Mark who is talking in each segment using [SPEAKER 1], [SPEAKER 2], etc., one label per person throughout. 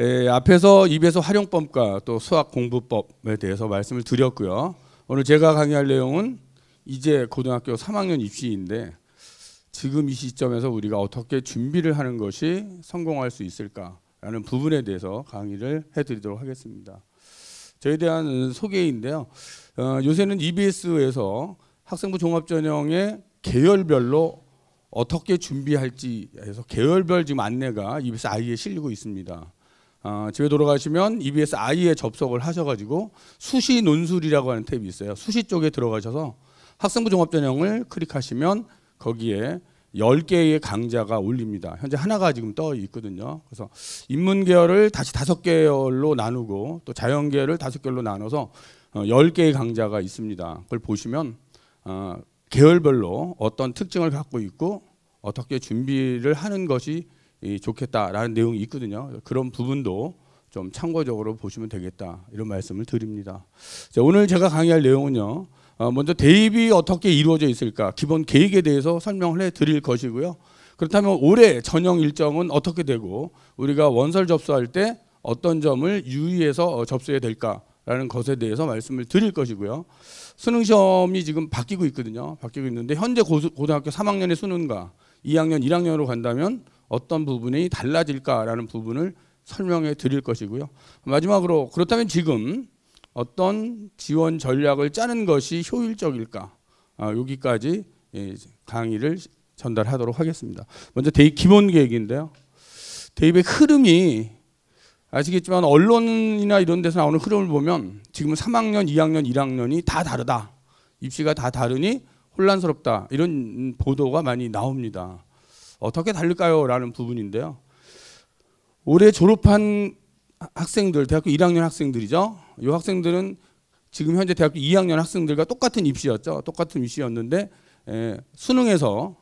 [SPEAKER 1] 에, 예, 앞에서 입에서 활용법과 또 수학 공부법에 대해서 말씀을 드렸고요. 오늘 제가 강의할 내용은 이제 고등학교 3학년 입시인데 지금 이 시점에서 우리가 어떻게 준비를 하는 것이 성공할 수 있을까라는 부분에 대해서 강의를 해드리도록 하겠습니다. 저에 대한 소개인데요. 어, 요새는 EBS에서 학생부 종합전형의 계열별로 어떻게 준비할지 해서 계열별 지금 안내가 EBS 아이에 실리고 있습니다. 어, 집에 돌아가시면 EBS i 에 접속을 하셔가지고 수시 논술이라고 하는 탭이 있어요. 수시 쪽에 들어가셔서 학생부 종합전형을 클릭하시면 거기에 10개의 강좌가 올립니다. 현재 하나가 지금 떠 있거든요. 그래서 인문 계열을 다시 5개열로 나누고 또 자연 계열을 5개열로 나눠서 10개의 어, 강좌가 있습니다. 그걸 보시면 어, 계열별로 어떤 특징을 갖고 있고 어떻게 준비를 하는 것이 좋겠다라는 내용이 있거든요. 그런 부분도 좀 참고적으로 보시면 되겠다 이런 말씀을 드립니다. 자, 오늘 제가 강의할 내용은요. 어, 먼저 대입이 어떻게 이루어져 있을까 기본 계획에 대해서 설명을 해드릴 것이고요. 그렇다면 올해 전형 일정은 어떻게 되고 우리가 원서를 접수할 때 어떤 점을 유의해서 어, 접수해야 될까라는 것에 대해서 말씀을 드릴 것이고요. 수능 시험이 지금 바뀌고 있거든요. 바뀌고 있는데 현재 고등학교 3학년의 수능과 2학년, 1학년으로 간다면 어떤 부분이 달라질까라는 부분을 설명해 드릴 것이고요. 마지막으로 그렇다면 지금 어떤 지원 전략을 짜는 것이 효율적일까 아, 여기까지 예, 강의를 전달하도록 하겠습니다. 먼저 대입 기본 계획인데요. 대입의 흐름이 아시겠지만 언론이나 이런 데서 나오는 흐름을 보면 지금 3학년, 2학년, 1학년이 다 다르다. 입시가 다 다르니 혼란스럽다. 이런 보도가 많이 나옵니다. 어떻게 달릴까요? 라는 부분인데요. 올해 졸업한 학생들, 대학교 1학년 학생들이죠. 이 학생들은 지금 현재 대학교 2학년 학생들과 똑같은 입시였죠. 똑같은 입시였는데 에, 예, 수능에서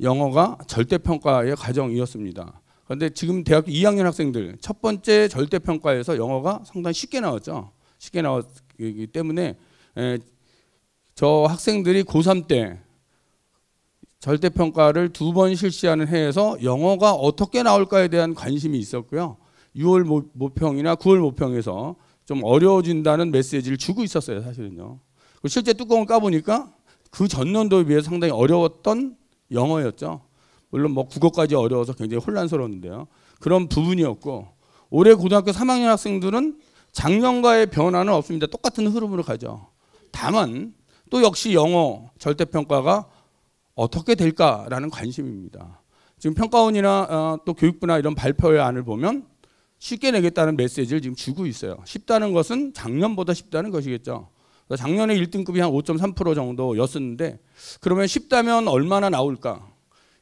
[SPEAKER 1] 영어가 절대평가의 과정이었습니다. 그런데 지금 대학교 2학년 학생들 첫 번째 절대평가에서 영어가 상당히 쉽게 나왔죠. 쉽게 나왔기 때문에 에, 예, 저 학생들이 고3 때 절대평가를 두 번 실시하는 해에서 영어가 어떻게 나올까에 대한 관심이 있었고요. 6월 모평이나 9월 모평에서 좀 어려워진다는 메시지를 주고 있었어요, 사실은요. 실제 뚜껑을 까보니까 그 전년도에 비해 상당히 어려웠던 영어였죠. 물론 뭐 국어까지 어려워서 굉장히 혼란스러웠는데요. 그런 부분이었고 올해 고등학교 3학년 학생들은 작년과의 변화는 없습니다. 똑같은 흐름으로 가죠. 다만 또 역시 영어 절대평가가 어떻게 될까라는 관심입니다. 지금 평가원이나 어, 또 교육부나 이런 발표안을 보면 쉽게 내겠다는 메시지를 지금 주고 있어요. 쉽다는 것은 작년보다 쉽다는 것이겠죠. 그러니까 작년에 1등급이 한 5.3% 정도였었는데 그러면 쉽다면 얼마나 나올까?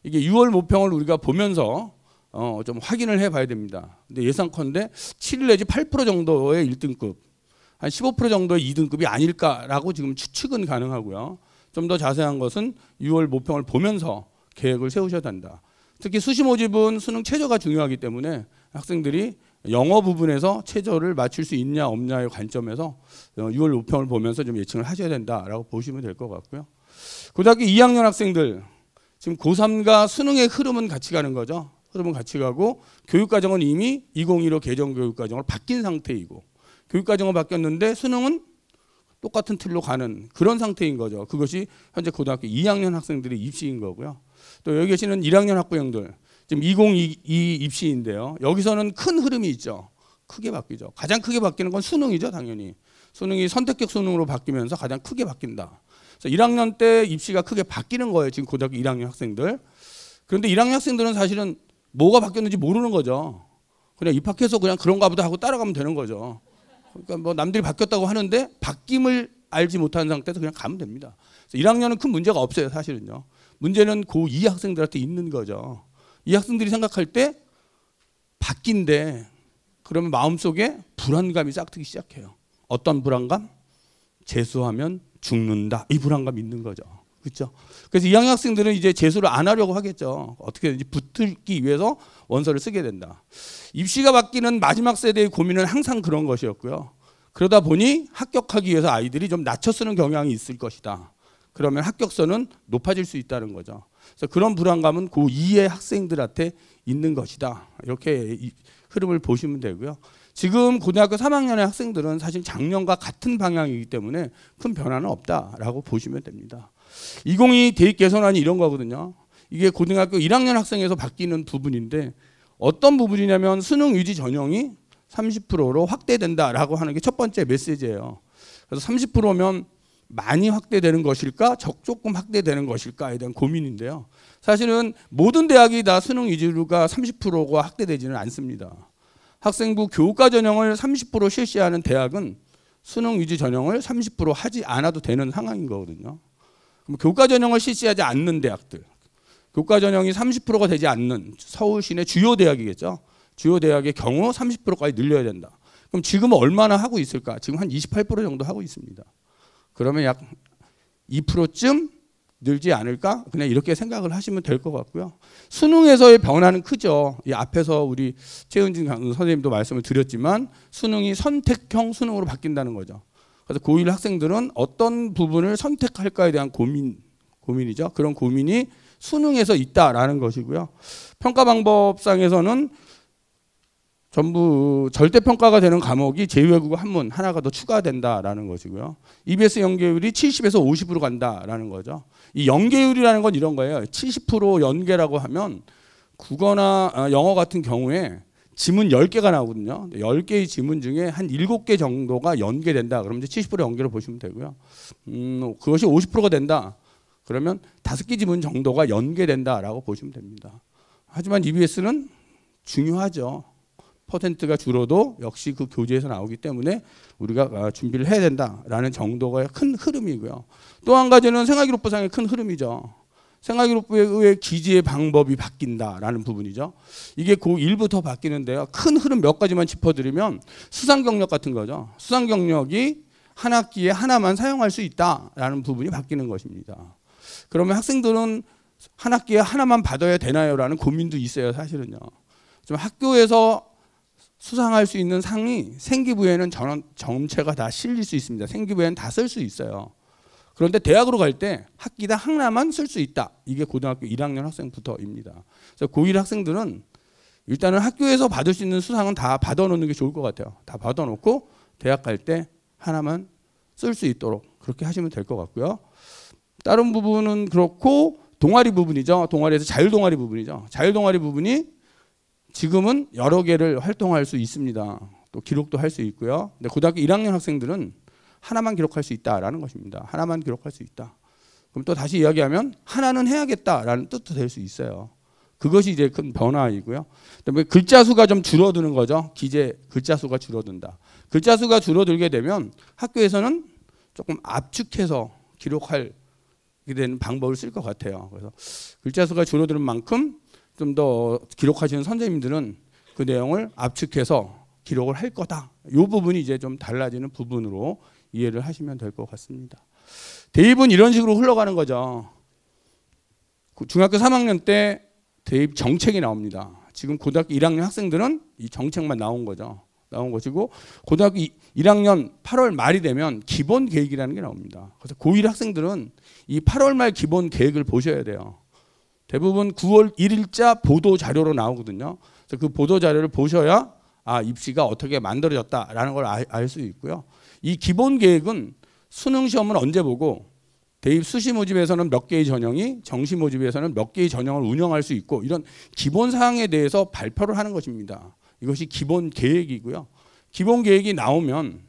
[SPEAKER 1] 이게 6월 모평을 우리가 보면서 어, 좀 확인을 해봐야 됩니다. 근데 예상컨대 7 내지 8% 정도의 1등급, 한 15% 정도의 2등급이 아닐까라고 지금 추측은 가능하고요. 좀더 자세한 것은 6월 모평을 보면서 계획을 세우셔야 된다 특히 수시 모집은 수능 최저가 중요하기 때문에 학생들이 영어 부분에서 최저를 맞출 수 있냐 없냐의 관점에서 6월 모평을 보면서 좀 예측을 하셔야 된다라고 보시면 될 것 같고요. 고등학교 2학년 학생들 지금 고3과 수능의 흐름은 같이 가는 거죠. 흐름은 같이 가고 교육과정은 이미 2015 개정 교육과정으로 바뀐 상태이고 교육과정은 바뀌었는데 수능은 똑같은 틀로 가는 그런 상태인 거죠. 그것이 현재 고등학교 2학년 학생들의 입시인 거고요. 또 여기 계시는 1학년 학부형들 지금 2022 입시인데요. 여기서는 큰 흐름이 있죠. 크게 바뀌죠. 가장 크게 바뀌는 건 수능이죠, 당연히. 수능이 선택적 수능으로 바뀌면서 가장 크게 바뀐다. 그래서 1학년 때 입시가 크게 바뀌는 거예요. 지금 고등학교 1학년 학생들. 그런데 1학년 학생들은 사실은 뭐가 바뀌었는지 모르는 거죠. 그냥 입학해서 그냥 그런가 보다 하고 따라가면 되는 거죠. 그러니까 뭐 남들이 바뀌었다고 하는데 바뀜을 알지 못하는 상태에서 그냥 가면 됩니다. 그래서 1학년은 큰 문제가 없어요, 사실은요. 문제는 고2 학생들한테 있는 거죠. 이 학생들이 생각할 때 바뀐데 그러면 마음속에 불안감이 싹트기 시작해요. 어떤 불안감? 재수하면 죽는다. 이 불안감 이 있는 거죠. 그렇죠. 그래서 2학년 학생들은 이제 재수를 안 하려고 하겠죠. 어떻게든지 붙들기 위해서 원서를 쓰게 된다. 입시가 바뀌는 마지막 세대의 고민은 항상 그런 것이었고요. 그러다 보니 합격하기 위해서 아이들이 좀 낮춰 쓰는 경향이 있을 것이다. 그러면 합격선은 높아질 수 있다는 거죠. 그래서 그런 불안감은 고2의 학생들한테 있는 것이다. 이렇게 흐름을 보시면 되고요. 지금 고등학교 3학년의 학생들은 사실 작년과 같은 방향이기 때문에 큰 변화는 없다라고 보시면 됩니다. 2 0 2 대입 개선안이 이런 거거든요. 이게 고등학교 1학년 학생에서 바뀌는 부분인데 어떤 부분이냐면 수능 유지 전형이 30%로 확대된다라고 하는 게 첫 번째 메시지예요. 그래서 30%면 많이 확대되는 것일까, 적조금 확대되는 것일까에 대한 고민인데요. 사실은 모든 대학이 다 수능 위주가 30%가 확대되지는 않습니다. 학생부 교과 전형을 30% 실시하는 대학은 수능 위주 전형을 30% 하지 않아도 되는 상황인 거거든요. 그럼 교과 전형을 실시하지 않는 대학들, 교과 전형이 30%가 되지 않는 서울 시내 주요 대학이겠죠. 주요 대학의 경우 30%까지 늘려야 된다. 그럼 지금 얼마나 하고 있을까? 지금 한 28% 정도 하고 있습니다. 그러면 약 2%쯤 늘지 않을까? 그냥 이렇게 생각을 하시면 될 것 같고요. 수능에서의 변화는 크죠. 이 앞에서 우리 최은진 선생님도 말씀을 드렸지만 수능이 선택형 수능으로 바뀐다는 거죠. 그래서 고1 학생들은 어떤 부분을 선택할까에 대한 고민, 고민이죠. 그런 고민이 수능에서 있다라는 것이고요. 평가 방법상에서는 전부 절대 평가가 되는 과목이 제외국어 한문 하나가 더 추가된다라는 것이고요. EBS 연계율이 70에서 50으로 간다라는 거죠. 이 연계율이라는 건 이런 거예요. 70% 연계라고 하면 국어나 아, 영어 같은 경우에 지문 10개가 나오거든요. 10개의 지문 중에 한 7개 정도가 연계된다. 그러면 이제 70% 연계로 보시면 되고요. 음, 그것이 50%가 된다. 그러면 5개 지문 정도가 연계된다라고 보시면 됩니다. 하지만 EBS는 중요하죠. 퍼센트가 줄어도 역시 그 교재에서 나오기 때문에 우리가 아, 준비를 해야 된다라는 정도가 큰 흐름이고요. 또 한 가지는 생활기록부상의 큰 흐름이죠. 생활기록부에 의해 기지의 방법이 바뀐다라는 부분이죠. 이게 고 그 1부터 바뀌는데요. 큰 흐름 몇 가지만 짚어드리면 수상 경력 같은 거죠. 수상 경력이 한 학기에 하나만 사용할 수 있다라는 부분이 바뀌는 것입니다. 그러면 학생들은 한 학기에 하나만 받아야 되나요라는 고민도 있어요, 사실은요. 좀 학교에서 수상할 수 있는 상이 생기부에는 전, 정체가 다 실릴 수 있습니다. 생기부에는 다 쓸 수 있어요. 그런데 대학으로 갈 때 학기당 하나만쓸 수 있다. 이게 고등학교 1학년 학생부터입니다. 그래서 고1 학생들은 일단은 학교에서 받을 수 있는 수상은 다 받아놓는 게 좋을 것 같아요. 다 받아놓고 대학 갈 때 하나만 쓸 수 있도록 그렇게 하시면 될 것 같고요. 다른 부분은 그렇고 동아리 부분이죠. 동아리에서 자율 동아리 부분이죠. 자율 동아리 부분이 지금은 여러 개를 활동할 수 있습니다. 또 기록도 할 수 있고요. 근데 고등학교 1학년 학생들은 하나만 기록할 수 있다라는 것입니다. 하나만 기록할 수 있다. 그럼 또 다시 이야기하면 하나는 해야겠다라는 뜻도 될 수 있어요. 그것이 이제 큰 변화이고요. 그다음에 글자 수가 좀 줄어드는 거죠. 기재 글자 수가 줄어든다. 글자 수가 줄어들게 되면 학교에서는 조금 압축해서 기록할 되는 방법을 쓸 것 같아요. 그래서 글자 수가 줄어드는 만큼 좀 더 기록하시는 선생님들은 그 내용을 압축해서 기록을 할 거다. 이 부분이 이제 좀 달라지는 부분으로 이해를 하시면 될 것 같습니다. 대입은 이런 식으로 흘러가는 거죠. 그 중학교 3학년 때 대입 정책이 나옵니다. 지금 고등학교 1학년 학생들은 이 정책만 나온 거죠. 나온 것이고 고등학교 1학년 8월 말이 되면 기본 계획이라는 게 나옵니다. 그래서 고1 학생들은 이 8월 말 기본 계획을 보셔야 돼요. 대부분 9월 1일자 보도 자료로 나오거든요. 그래서 그 보도 자료를 보셔야 아 입시가 어떻게 만들어졌다라는 걸 알 수 있고요. 이 기본 계획은 수능 시험은 언제 보고 대입 수시 모집에서는 몇 개의 전형이 정시 모집에서는 몇 개의 전형을 운영할 수 있고 이런 기본 사항에 대해서 발표를 하는 것입니다. 이것이 기본 계획이고요. 기본 계획이 나오면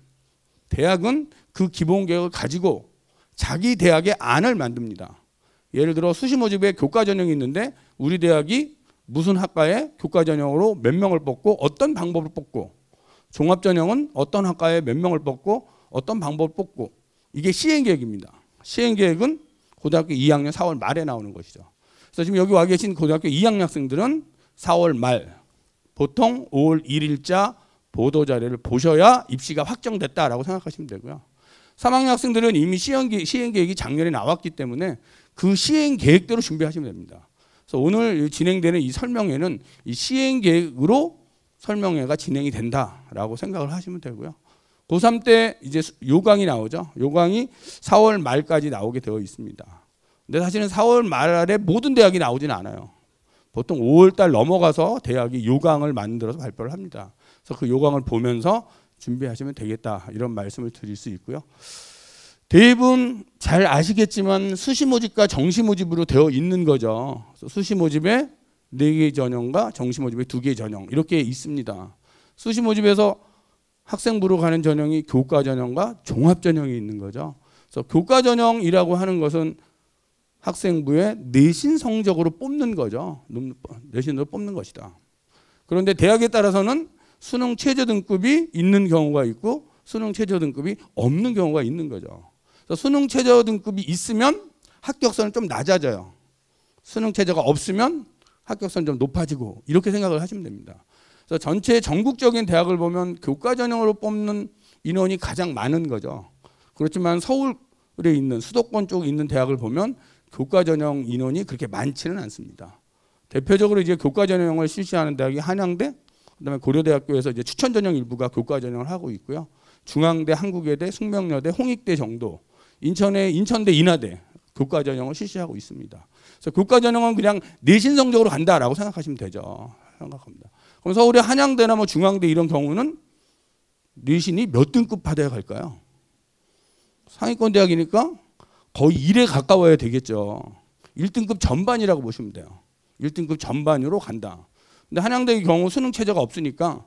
[SPEAKER 1] 대학은 그 기본 계획을 가지고 자기 대학의 안을 만듭니다. 예를 들어 수시 모집에 교과 전형이 있는데 우리 대학이 무슨 학과에 교과 전형으로 몇 명을 뽑고 어떤 방법을 뽑고 종합전형은 어떤 학과에 몇 명을 뽑고 어떤 방법을 뽑고 이게 시행계획입니다. 시행계획은 고등학교 2학년 4월 말에 나오는 것이죠. 그래서 지금 여기 와 계신 고등학교 2학년 학생들은 4월 말 보통 5월 1일자 보도 자료를 보셔야 입시가 확정됐다라고 생각하시면 되고요. 3학년 학생들은 이미 시행계, 시행계획이 작년에 나왔기 때문에 그 시행계획대로 준비하시면 됩니다. 그래서 오늘 진행되는 이설명에는이 시행계획으로 설명회가 진행이 된다라고 생각을 하시면 되고요. 고3 때 이제 요강이 나오죠. 요강이 4월 말까지 나오게 되어 있습니다. 근데 사실은 4월 말에 모든 대학이 나오진 않아요. 보통 5월 달 넘어가서 대학이 요강을 만들어서 발표를 합니다. 그래서 그 요강을 보면서 준비하시면 되겠다 이런 말씀을 드릴 수 있고요. 대입은 잘 아시겠지만 수시 모집과 정시 모집으로 되어 있는 거죠. 수시 모집에 네 개의 전형과 정시 모집의 두 개의 전형 이렇게 있습니다. 수시 모집에서 학생부로 가는 전형이 교과 전형과 종합 전형이 있는 거죠. 그래서 교과 전형이라고 하는 것은 학생부의 내신 성적으로 뽑는 거죠. 내신으로 뽑는 것이다. 그런데 대학에 따라서는 수능 최저 등급이 있는 경우가 있고 수능 최저 등급이 없는 경우가 있는 거죠. 수능 최저 등급이 있으면 합격선은 좀 낮아져요. 수능 최저가 없으면 합격선 좀 높아지고 이렇게 생각을 하시면 됩니다. 그래서 전체 전국적인 대학을 보면 교과 전형으로 뽑는 인원이 가장 많은 거죠. 그렇지만 서울에 있는 수도권 쪽에 있는 대학을 보면 교과 전형 인원이 그렇게 많지는 않습니다. 대표적으로 이제 교과 전형을 실시하는 대학이 한양대, 그다음에 고려대학교에서 이제 추천 전형 일부가 교과 전형을 하고 있고요. 중앙대, 한국외대, 숙명여대, 홍익대 정도, 인천의 인천대 인하대 교과 전형을 실시하고 있습니다. 그래서 교과 전형은 그냥 내신성적으로 간다라고 생각하시면 되죠. 생각합니다. 그럼 서울의 한양대나 뭐 중앙대 이런 경우는 내신이 몇 등급 받아야 갈까요? 상위권 대학이니까 거의 1에 가까워야 되겠죠. 1등급 전반이라고 보시면 돼요. 1등급 전반으로 간다. 근데 한양대의 경우 수능 체제가 없으니까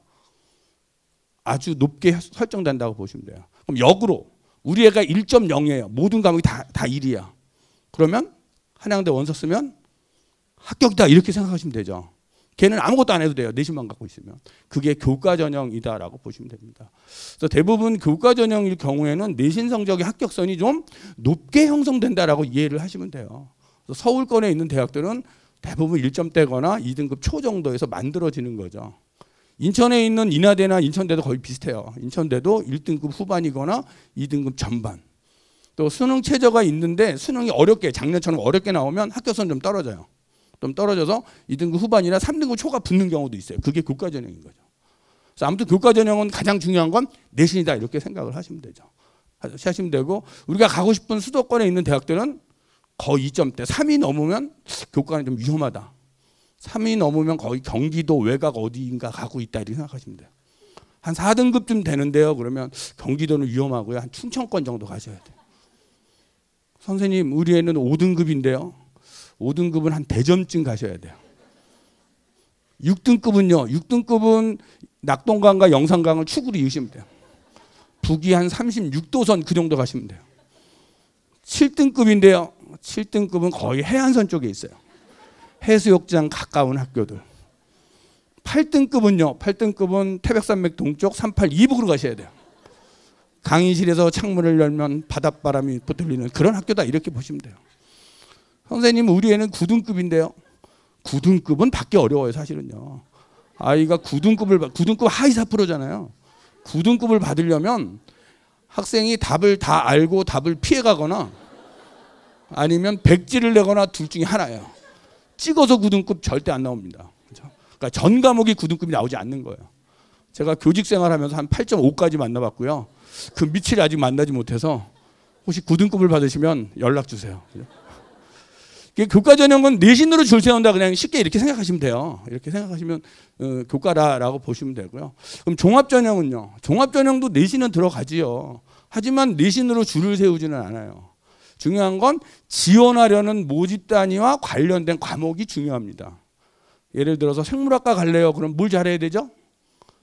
[SPEAKER 1] 아주 높게 설정된다고 보시면 돼요. 그럼 역으로 우리 애가 1.0이에요. 모든 과목이 다, 다 1이야. 그러면 한양대 원서 쓰면 합격이다 이렇게 생각하시면 되죠. 걔는 아무것도 안 해도 돼요. 내신만 갖고 있으면. 그게 교과 전형이다라고 보시면 됩니다. 그래서 대부분 교과 전형일 경우에는 내신 성적의 합격선이 좀 높게 형성된다라고 이해를 하시면 돼요. 서울권에 있는 대학들은 대부분 1점대거나 2등급 초 정도에서 만들어지는 거죠. 인천에 있는 인하대나 인천대도 거의 비슷해요. 인천대도 1등급 후반이거나 2등급 전반. 또 수능 최저가 있는데 수능이 어렵게 작년처럼 어렵게 나오면 학교선 좀 떨어져요. 좀 떨어져서 2등급 후반이나 3등급 초가 붙는 경우도 있어요. 그게 교과 전형인 거죠. 그래서 아무튼 교과 전형은 가장 중요한 건 내신이다 이렇게 생각을 하시면 되죠. 하시면 되고 우리가 가고 싶은 수도권에 있는 대학들은 거의 2점대 3이 넘으면 교과는 좀 위험하다. 3이 넘으면 거의 경기도 외곽 어디인가 가고 있다 이렇게 생각하시면 돼요. 한 4등급쯤 되는데요. 그러면 경기도는 위험하고요. 한 충청권 정도 가셔야 돼요. 선생님, 우리 애는 5등급인데요. 5등급은 한 대점쯤 가셔야 돼요. 6등급은요. 6등급은 낙동강과 영산강을 축으로 이으시면 돼요. 북이 한 36도선 그 정도 가시면 돼요. 7등급인데요. 7등급은 거의 해안선 쪽에 있어요. 해수욕장 가까운 학교들. 8등급은요. 8등급은 태백산맥 동쪽 382북으로 가셔야 돼요. 강의실에서 창문을 열면 바닷바람이 붙들리는 그런 학교다 이렇게 보시면 돼요. 선생님 우리 애는 9등급인데요. 9등급은 받기 어려워요 사실은요. 아이가 9등급을 9등급 하이사 프로잖아요. 9등급을 받으려면 학생이 답을 다 알고 답을 피해가거나 아니면 백지를 내거나 둘 중에 하나예요. 찍어서 9등급 절대 안 나옵니다. 그렇죠? 그러니까 전 과목이 9등급이 나오지 않는 거예요. 제가 교직 생활하면서 한 8.5까지 만나봤고요. 그 밑을 아직 만나지 못해서 혹시 9등급을 받으시면 연락 주세요. 교과 전형은 내신으로 줄 세운다 그냥 쉽게 이렇게 생각하시면 돼요. 이렇게 생각하시면 어, 교과라라고 보시면 되고요. 그럼 종합 전형은요. 종합 전형도 내신은 들어가지요. 하지만 내신으로 줄을 세우지는 않아요. 중요한 건 지원하려는 모집 단위와 관련된 과목이 중요합니다. 예를 들어서 생물학과 갈래요. 그럼 뭘 잘해야 되죠?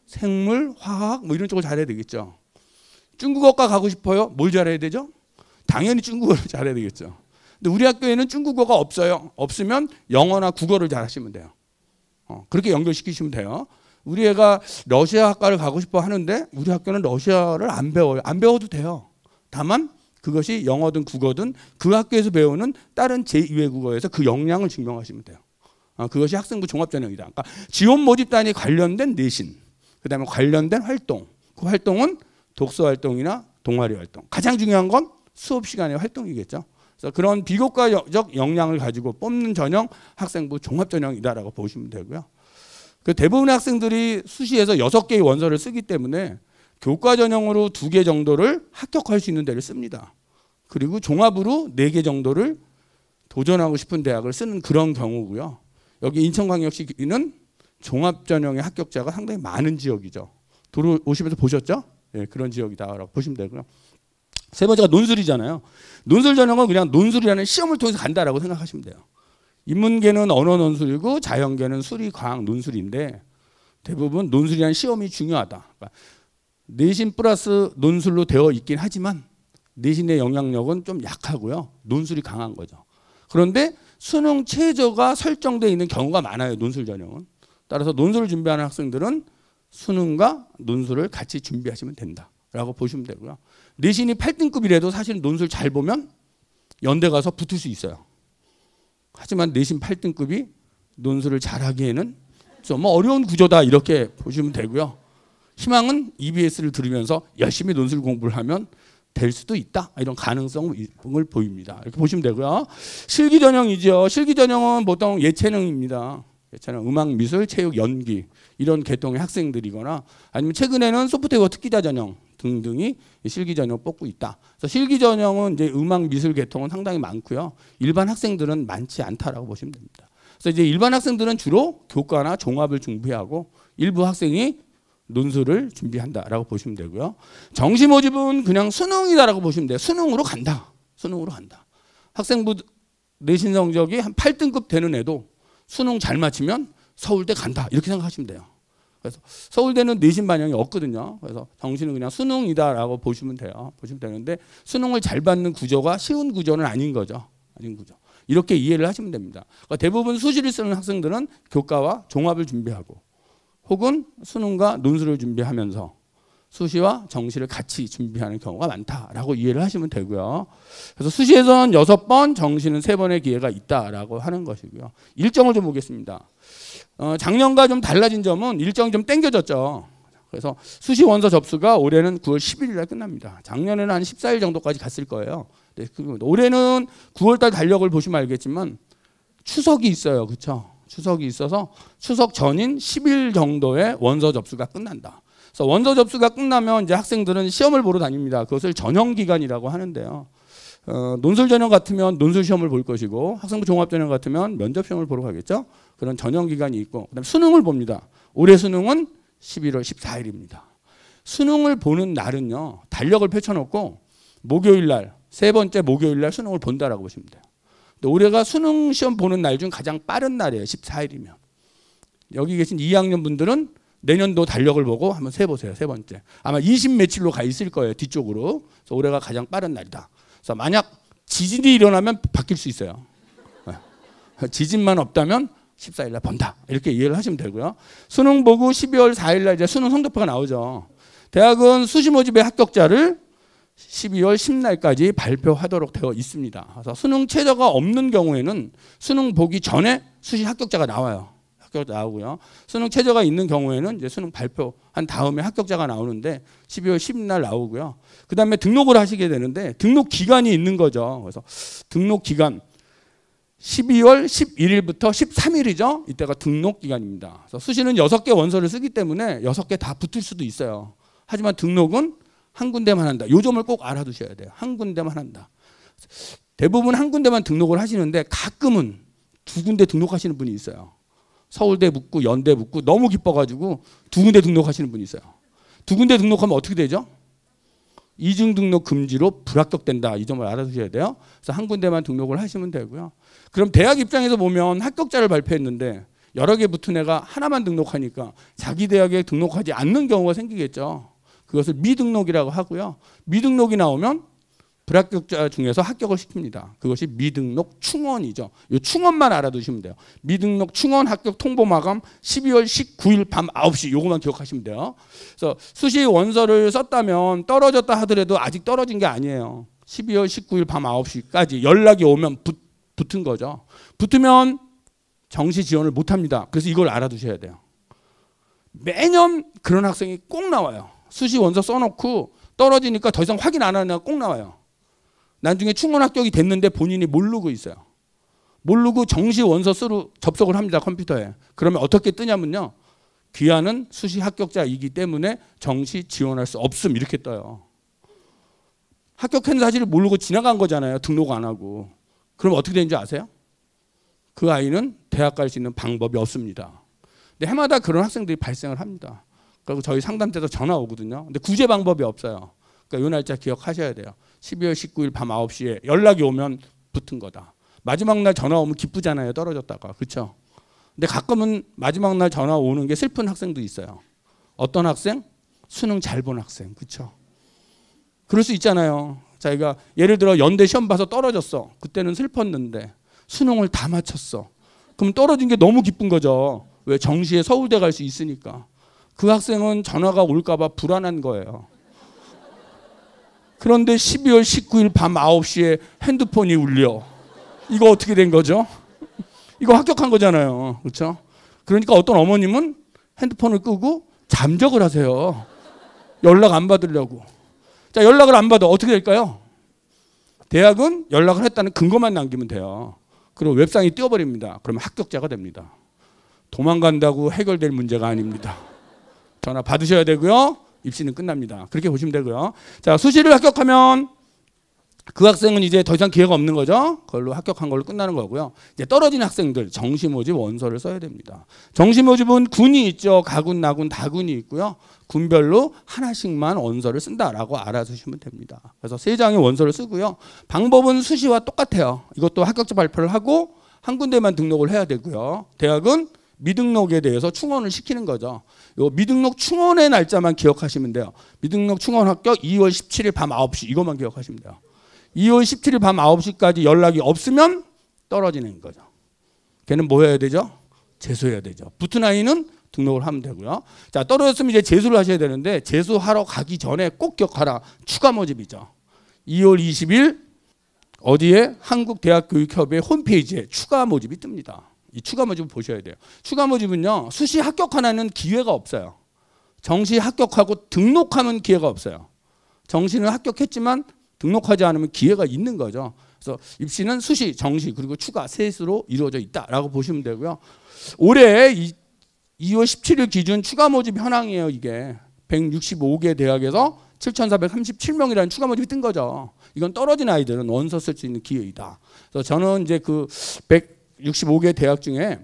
[SPEAKER 1] 생물, 화학 뭐 이런 쪽을 잘해야 되겠죠. 중국어과 가고 싶어요? 뭘 잘해야 되죠? 당연히 중국어를 잘해야 되겠죠. 근데 우리 학교에는 중국어가 없어요. 없으면 영어나 국어를 잘하시면 돼요. 어, 그렇게 연결시키시면 돼요. 우리 애가 러시아 학과를 가고 싶어 하는데 우리 학교는 러시아를 안 배워요. 안 배워도 돼요. 다만 그것이 영어든 국어든 그 학교에서 배우는 다른 제2외국어에서 그 역량을 증명하시면 돼요. 어, 그것이 학생부 종합전형이다. 그러니까 지원 모집단이 관련된 내신, 그 다음에 관련된 활동. 그 활동은 독서 활동이나 동아리 활동. 가장 중요한 건 수업 시간의 활동이겠죠. 그래서 그런 비교과적 역량을 가지고 뽑는 전형 학생부 종합 전형이다라고 보시면 되고요. 그 대부분의 학생들이 수시에서 여섯 개의 원서를 쓰기 때문에 교과 전형으로 두개 정도를 합격할 수 있는 데를 씁니다. 그리고 종합으로 네개 정도를 도전하고 싶은 대학을 쓰는 그런 경우고요. 여기 인천광역시는 종합 전형의 합격자가 상당히 많은 지역이죠. 도로 오시면서 보셨죠? 예, 그런 지역이다라고 보시면 되고요. 세 번째가 논술이잖아요. 논술 전형은 그냥 논술이라는 시험을 통해서 간다라고 생각하시면 돼요. 인문계는 언어 논술이고 자연계는 수리, 과학, 논술인데 대부분 논술이라는 시험이 중요하다. 그러니까 내신 플러스 논술로 되어 있긴 하지만 내신의 영향력은 좀 약하고요. 논술이 강한 거죠. 그런데 수능 최저가 설정돼 있는 경우가 많아요. 논술 전형은. 따라서 논술을 준비하는 학생들은 수능과 논술을 같이 준비하시면 된다라고 보시면 되고요. 내신이 8등급이라도 사실 논술 잘 보면 연대 가서 붙을 수 있어요. 하지만 내신 8등급이 논술을 잘하기에는 좀 어려운 구조다 이렇게 보시면 되고요. 희망은 EBS를 들으면서 열심히 논술 공부를 하면 될 수도 있다 이런 가능성을 보입니다. 이렇게 보시면 되고요. 실기 전형이죠. 실기 전형은 보통 예체능입니다. 예체능 음악, 미술, 체육, 연기 이런 계통의 학생들이거나 아니면 최근에는 소프트웨어 특기자 전형 등등이 실기 전형 뽑고 있다. 그래서 실기 전형은 이제 음악 미술 계통은 상당히 많고요. 일반 학생들은 많지 않다라고 보시면 됩니다. 그래서 이제 일반 학생들은 주로 교과나 종합을 준비하고 일부 학생이 논술을 준비한다라고 보시면 되고요. 정시 모집은 그냥 수능이다라고 보시면 돼요. 수능으로 간다. 수능으로 간다. 학생부 내신 성적이 한 8등급 되는 애도 수능 잘맞히면 서울대 간다 이렇게 생각하시면 돼요. 그래서 서울대는 내신 반영이 없거든요. 그래서 정시는 그냥 수능이다라고 보시면 돼요. 보시면 되는데 수능을 잘 받는 구조가 쉬운 구조는 아닌 거죠. 아닌 구조. 이렇게 이해를 하시면 됩니다. 그러니까 대부분 수시를 쓰는 학생들은 교과와 종합을 준비하고 혹은 수능과 논술을 준비하면서 수시와 정시를 같이 준비하는 경우가 많다라고 이해를 하시면 되고요. 그래서 수시에서는 여섯 번, 정시는 세번의 기회가 있다라고 하는 것이고요. 일정을 좀 보겠습니다. 어, 작년과 좀 달라진 점은 일정이 좀 땡겨졌죠. 그래서 수시 원서 접수가 올해는 9월 10일 날 끝납니다. 작년에는 한 14일 정도까지 갔을 거예요. 네, 그, 올해는 9월 달 달력을 보시면 알겠지만 추석이 있어요. 그쵸 추석이 있어서 추석 전인 10일 정도에 원서 접수가 끝난다. 그래서 원서 접수가 끝나면 이제 학생들은 시험을 보러 다닙니다. 그것을 전형 기간이라고 하는데요. 어, 논술 전형 같으면 논술 시험을 볼 것이고 학생부 종합 전형 같으면 면접 시험을 보러 가겠죠. 그런 전형 기간이 있고 그다음 수능을 봅니다. 올해 수능은 11월 14일입니다. 수능을 보는 날은요. 달력을 펼쳐놓고 목요일 날, 세 번째 목요일 날 수능을 본다라고 보시면 돼요. 근데 올해가 수능 시험 보는 날 중 가장 빠른 날이에요. 14일이면. 여기 계신 2학년 분들은 내년도 달력을 보고 한번 세 보세요. 세 번째. 아마 20 며칠로 가 있을 거예요. 뒤쪽으로. 그래서 올해가 가장 빠른 날이다. 그래서 만약 지진이 일어나면 바뀔 수 있어요. 네. 지진만 없다면 14일 날 본다. 이렇게 이해를 하시면 되고요. 수능 보고 12월 4일 날 이제 수능 성적표가 나오죠. 대학은 수시 모집의 합격자를 12월 10날까지 발표하도록 되어 있습니다. 그래서 수능 최저가 없는 경우에는 수능 보기 전에 수시 합격자가 나와요. 합격자 나오고요. 수능 최저가 있는 경우에는 이제 수능 발표한 다음에 합격자가 나오는데 12월 10날 일 나오고요. 그 다음에 등록을 하시게 되는데 등록 기간이 있는 거죠. 그래서 등록 기간 12월 11일부터 13일이죠. 이때가 등록 기간입니다. 그래서 수시는 6개 원서를 쓰기 때문에 6개 다 붙을 수도 있어요. 하지만 등록은 한 군데만 한다. 요 점을 꼭 알아두셔야 돼요. 한 군데만 한다. 대부분 한 군데만 등록을 하시는데 가끔은 두 군데 등록하시는 분이 있어요. 서울대 붙고 연대 붙고 너무 기뻐가지고 두 군데 등록하시는 분이 있어요. 두 군데 등록하면 어떻게 되죠? 이중 등록 금지로 불합격된다. 이 점을 알아두셔야 돼요. 그래서 한 군데만 등록을 하시면 되고요. 그럼 대학 입장에서 보면 합격자를 발표했는데 여러 개 붙은 애가 하나만 등록하니까 자기 대학에 등록하지 않는 경우가 생기겠죠. 그것을 미등록이라고 하고요. 미등록이 나오면 불합격자 중에서 합격을 시킵니다. 그것이 미등록 충원이죠. 이 충원만 알아두시면 돼요. 미등록 충원 합격 통보 마감 12월 19일 밤 9시 요거만 기억하시면 돼요. 그래서 수시 원서를 썼다면 떨어졌다 하더라도 아직 떨어진 게 아니에요. 12월 19일 밤 9시까지 연락이 오면 붙, 붙은 거죠. 붙으면 정시 지원을 못 합니다. 그래서 이걸 알아두셔야 돼요. 매년 그런 학생이 꼭 나와요. 수시 원서 써놓고 떨어지니까 더 이상 확인 안 하는 애꼭 나와요. 나중에 충원 합격이 됐는데 본인이 모르고 있어요. 모르고 정시 원서 수로 접속을 합니다 컴퓨터에. 그러면 어떻게 뜨냐면요. 귀하는 수시 합격자이기 때문에 정시 지원할 수 없음 이렇게 떠요. 합격한 사실을 모르고 지나간 거잖아요. 등록 안 하고. 그럼 어떻게 되는지 아세요? 그 아이는 대학 갈 수 있는 방법이 없습니다. 근데 해마다 그런 학생들이 발생을 합니다. 그리고 저희 상담 때도 전화 오거든요. 근데 구제 방법이 없어요. 그러니까 요 날짜 기억하셔야 돼요. 12월 19일 밤 9시에 연락이 오면 붙은 거다. 마지막 날 전화 오면 기쁘잖아요. 떨어졌다가. 그렇죠? 근데 가끔은 마지막 날 전화 오는 게 슬픈 학생도 있어요. 어떤 학생? 수능 잘 본 학생. 그렇죠? 그럴 수 있잖아요. 자기가 예를 들어 연대 시험 봐서 떨어졌어. 그때는 슬펐는데 수능을 다 마쳤어. 그럼 떨어진 게 너무 기쁜 거죠. 왜 정시에 서울대 갈 수 있으니까. 그 학생은 전화가 올까봐 불안한 거예요. 그런데 12월 19일 밤 9시에 핸드폰이 울려. 이거 어떻게 된 거죠? 이거 합격한 거잖아요. 그렇죠? 그러니까 어떤 어머님은 핸드폰을 끄고 잠적을 하세요. 연락 안 받으려고. 자, 연락을 안 받아. 어떻게 될까요? 대학은 연락을 했다는 근거만 남기면 돼요. 그리고 웹상이 띄워버립니다. 그러면 합격자가 됩니다. 도망간다고 해결될 문제가 아닙니다. 전화 받으셔야 되고요. 입시는 끝납니다. 그렇게 보시면 되고요. 자, 수시를 합격하면 그 학생은 이제 더 이상 기회가 없는 거죠. 그걸로 합격한 걸로 끝나는 거고요. 이제 떨어진 학생들 정시 모집 원서를 써야 됩니다. 정시 모집은 군이 있죠. 가군, 나군, 다군이 있고요. 군별로 하나씩만 원서를 쓴다라고 알아두시면 됩니다. 그래서 세 장의 원서를 쓰고요. 방법은 수시와 똑같아요. 이것도 합격자 발표를 하고 한 군데만 등록을 해야 되고요. 대학은 미등록에 대해서 충원을 시키는 거죠. 요 미등록 충원의 날짜만 기억하시면 돼요. 미등록 충원 합격 2월 17일 밤 9시 이것만 기억하시면 돼요. 2월 17일 밤 9시까지 연락이 없으면 떨어지는 거죠. 걔는 뭐 해야 되죠? 재수해야 되죠. 붙은 아이는 등록을 하면 되고요. 자, 떨어졌으면 이제 재수를 하셔야 되는데 재수하러 가기 전에 꼭 기억하라. 추가 모집이죠. 2월 20일 어디에 한국대학교육협의 홈페이지에 추가 모집이 뜹니다. 이 추가 모집 을 보셔야 돼요. 추가 모집은요. 수시 합격하나는 기회가 없어요. 정시 합격하고 등록하면 기회가 없어요. 정시는 합격했지만 등록하지 않으면 기회가 있는 거죠. 그래서 입시는 수시, 정시 그리고 추가 셋으로 이루어져 있다라고 보시면 되고요. 올해 2월 17일 기준 추가 모집 현황이에요. 이게 165개 대학에서 7,437명이라는 추가 모집이 뜬 거죠. 이건 떨어진 아이들은 원서 쓸 수 있는 기회이다. 그래서 저는 이제 그 100, 65개 대학 중에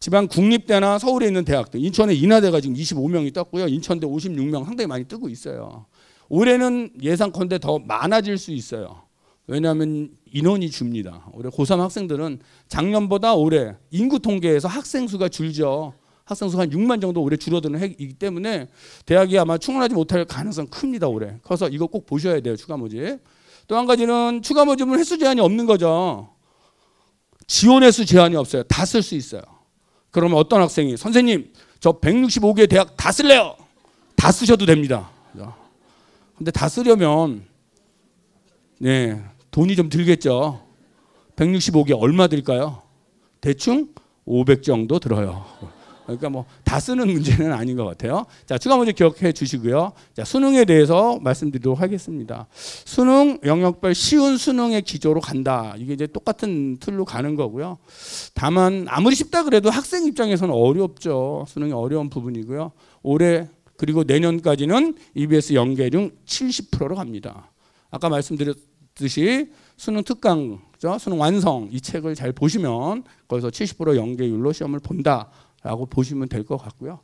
[SPEAKER 1] 지방 국립대나 서울에 있는 대학들, 인천에 인하대가 지금 25명이 떴고요. 인천대 56명 상당히 많이 뜨고 있어요. 올해는 예상컨대 더 많아질 수 있어요. 왜냐하면 인원이 줍니다. 올해 고3 학생들은 작년보다 올해 인구 통계에서 학생 수가 줄죠. 학생 수가 한 6만 정도 올해 줄어드는 해이기 때문에 대학이 아마 충원하지 못할 가능성 큽니다. 올해. 그래서 이거 꼭 보셔야 돼요. 추가 모집. 또 한 가지는 추가 모집은 횟수 제한이 없는 거죠. 지원의 수 제한이 없어요. 다 쓸 수 있어요. 그러면 어떤 학생이 선생님 저 165개 대학 다 쓸래요. 다 쓰셔도 됩니다. 근데 다 쓰려면 네, 돈이 좀 들겠죠. 165개 얼마 들까요? 대충 500 정도 들어요. 그러니까 뭐 다 쓰는 문제는 아닌 것 같아요. 자, 추가 문제 기억해 주시고요. 자, 수능에 대해서 말씀드리도록 하겠습니다. 수능 영역별 쉬운 수능의 기조로 간다. 이게 이제 똑같은 틀로 가는 거고요. 다만 아무리 쉽다 그래도 학생 입장에서는 어렵죠. 수능이 어려운 부분이고요. 올해 그리고 내년까지는 EBS 연계율 70%로 갑니다. 아까 말씀드렸듯이 수능 특강, 수능 완성 이 책을 잘 보시면 거기서 70% 연계율로 시험을 본다. 라고 보시면 될 것 같고요.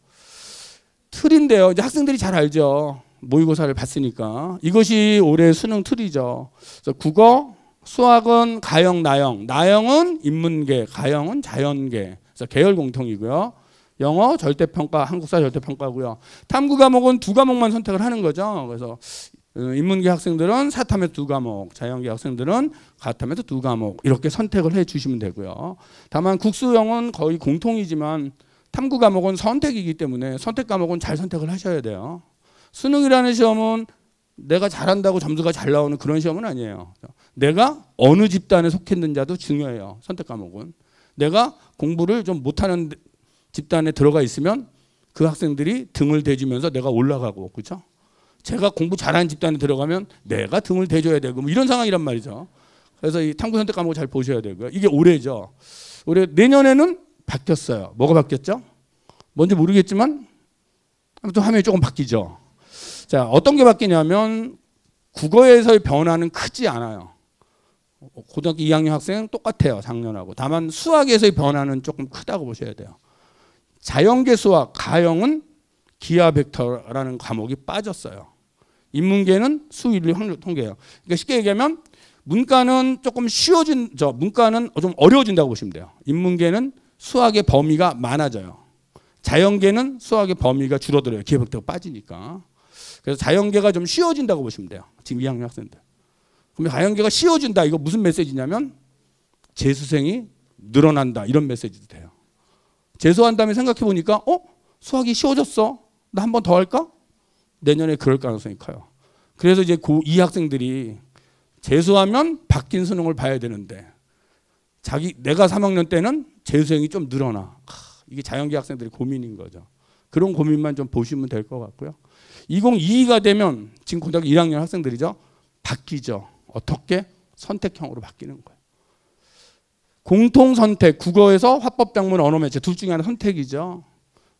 [SPEAKER 1] 틀인데요. 이제 학생들이 잘 알죠. 모의고사를 봤으니까. 이것이 올해 수능 틀이죠. 그래서 국어, 수학은 가형, 나형. 나형은 인문계, 가형은 자연계. 그래서 계열 공통이고요. 영어 절대평가, 한국사 절대평가고요. 탐구 과목은 두 과목만 선택을 하는 거죠. 그래서 어, 인문계 학생들은 사탐에서 두 과목, 자연계 학생들은 가탐에서 두 과목 이렇게 선택을 해 주시면 되고요. 다만 국수형은 거의 공통이지만 탐구 과목은 선택이기 때문에 선택 과목은 잘 선택을 하셔야 돼요. 수능이라는 시험은 내가 잘한다고 점수가 잘 나오는 그런 시험은 아니에요. 내가 어느 집단에 속했는지도 중요해요. 선택 과목은. 내가 공부를 좀 못하는 집단에 들어가 있으면 그 학생들이 등을 대주면서 내가 올라가고 그죠? 제가 공부 잘하는 집단에 들어가면 내가 등을 대줘야 되고 뭐 이런 상황이란 말이죠. 그래서 이 탐구 선택 과목 을잘 보셔야 되고요. 이게 올해죠. 올해 내년에는 바뀌었어요. 뭐가 바뀌었죠? 뭔지 모르겠지만 아무튼 화면이 조금 바뀌죠. 자, 어떤 게 바뀌냐면 국어에서의 변화는 크지 않아요. 고등학교 2학년 학생은 똑같아요. 작년하고. 다만 수학에서의 변화는 조금 크다고 보셔야 돼요. 자연계 수학, 가형은 기하 벡터라는 과목이 빠졌어요. 인문계는 수일류 확률 통계예요. 그러니까 쉽게 얘기하면 문과는 조금 쉬워진 저 문과는 좀 어려워진다고 보시면 돼요. 인문계는 수학의 범위가 많아져요. 자연계는 수학의 범위가 줄어들어요. 기회백태가 빠지니까. 그래서 자연계가 좀 쉬워진다고 보시면 돼요. 지금 2학년 학생들. 그럼 자연계가 쉬워진다. 이거 무슨 메시지냐면 재수생이 늘어난다. 이런 메시지도 돼요. 재수한 다음에 생각해 보니까 어? 수학이 쉬워졌어. 나 한 번 더 할까? 내년에 그럴 가능성이 커요. 그래서 이제 고2 학생들이 재수하면 바뀐 수능을 봐야 되는데 자기 내가 3학년 때는 재수생이좀 늘어나. 이게 자연계 학생들의 고민인 거죠. 그런 고민만 좀 보시면 될 것 같고요. 2022가 되면 지금 고등학교 1학년 학생들이죠. 바뀌죠. 어떻게? 선택형으로 바뀌는 거예요. 공통 선택, 국어에서 화법, 작문, 언어 매체 둘 중에 하나 선택이죠.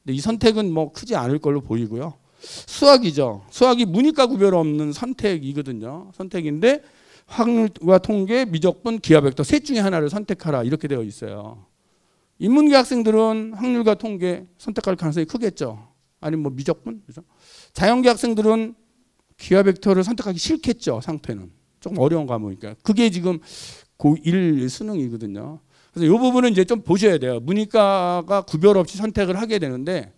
[SPEAKER 1] 근데 이 선택은 뭐 크지 않을 걸로 보이고요. 수학이죠. 수학이 문이과 구별 없는 선택이거든요. 선택인데 확률과 통계, 미적분, 기하 벡터 셋 중에 하나를 선택하라 이렇게 되어 있어요. 인문계 학생들은 확률과 통계 선택할 가능성이 크겠죠. 아니면 뭐 미적분, 그죠? 자연계 학생들은 기하 벡터를 선택하기 싫겠죠. 상태는 조금 어려운 과목이니까 그게 지금 고1 수능이거든요. 그래서 이 부분은 이제 좀 보셔야 돼요. 문이과가 구별 없이 선택을 하게 되는데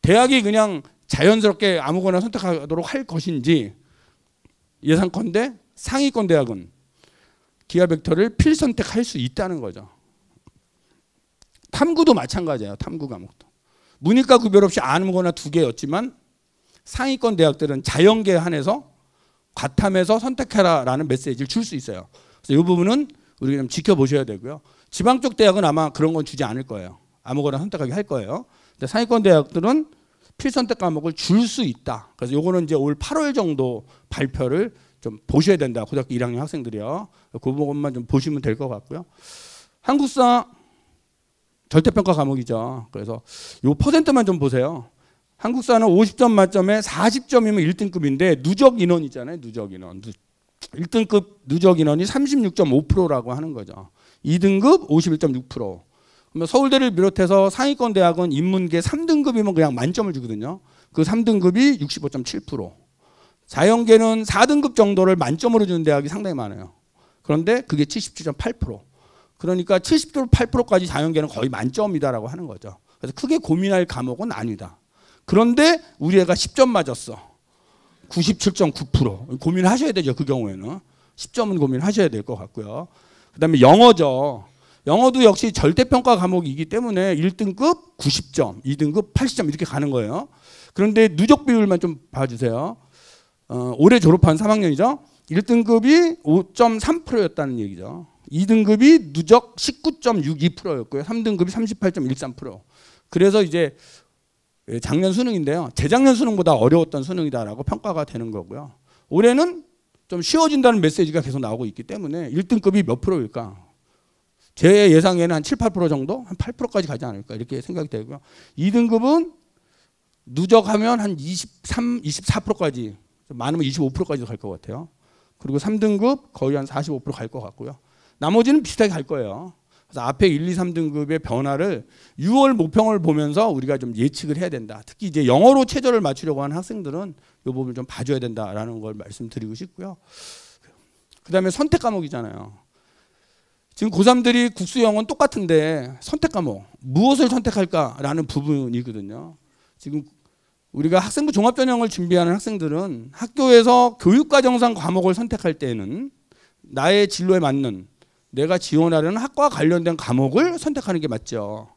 [SPEAKER 1] 대학이 그냥 자연스럽게 아무거나 선택하도록 할 것인지 예상컨대 상위권 대학은 기하 벡터를 필선택할 수 있다는 거죠. 탐구도 마찬가지예요. 탐구 과목도. 문이과 구별 없이 아무거나 두 개였지만 상위권 대학들은 자연계 한해서 과탐에서 선택해라라는 메시지를 줄 수 있어요. 그래서 이 부분은 우리가 좀 지켜보셔야 되고요. 지방 쪽 대학은 아마 그런 건 주지 않을 거예요. 아무거나 선택하게 할 거예요. 근데 상위권 대학들은 필선택 과목을 줄 수 있다. 그래서 요거는 이제 올 8월 정도 발표를 좀 보셔야 된다. 고등학교 1학년 학생들이요. 그 부분만 좀 보시면 될 것 같고요. 한국사 절대평가 과목이죠. 그래서 요 퍼센트만 좀 보세요. 한국사는 50점 만점에 40점이면 1등급인데 누적 인원 이잖아요 누적 인원. 누, 1등급 누적 인원이 36.5%라고 하는 거죠. 2등급 51.6%. 그러면 서울대를 비롯해서 상위권 대학은 인문계 3등급이면 그냥 만점을 주거든요. 그 3등급이 65.7%. 자연계는 4등급 정도를 만점으로 주는 대학이 상당히 많아요. 그런데 그게 77.8%. 그러니까 70% 8%까지 자연계는 거의 만점이다라고 하는 거죠. 그래서 크게 고민할 과목은 아니다. 그런데 우리 애가 10점 맞았어. 97.9% 고민을 하셔야 되죠. 그 경우에는 10점은 고민하셔야 될 것 같고요. 그다음에 영어죠. 영어도 역시 절대평가 과목이기 때문에 1등급 90점, 2등급 80점 이렇게 가는 거예요. 그런데 누적 비율만 좀 봐주세요. 어, 올해 졸업한 3학년이죠. 1등급이 5.3%였다는 얘기죠. 2등급이 누적 19.62%였고요. 3등급이 38.13%. 그래서 이제 예, 작년 수능인데요. 재작년 수능보다 어려웠던 수능이다라고 평가가 되는 거고요. 올해는 좀 쉬워진다는 메시지가 계속 나오고 있기 때문에 1등급이 몇 프로일까? 제 예상에는 한 7, 8% 정도? 한 8%까지 가지 않을까? 이렇게 생각이 되고요. 2등급은 누적하면 한 23, 24%까지, 많으면 25%까지도 갈 것 같아요. 그리고 3등급 거의 한 45%갈 것 같고요. 나머지는 비슷하게 갈 거예요. 그래서 앞에 1, 2, 3등급의 변화를 6월 모평을 보면서 우리가 좀 예측을 해야 된다. 특히 이제 영어로 체저를 맞추려고 하는 학생들은 이 부분을 좀 봐줘야 된다라는 걸 말씀드리고 싶고요. 그 다음에 선택 과목이잖아요. 지금 고3들이 국수 영어는 똑같은데 선택 과목, 무엇을 선택할까라는 부분이거든요. 지금 우리가 학생부 종합전형을 준비하는 학생들은 학교에서 교육과정상 과목을 선택할 때에는 나의 진로에 맞는 내가 지원하려는 학과 관련된 과목을 선택하는 게 맞죠.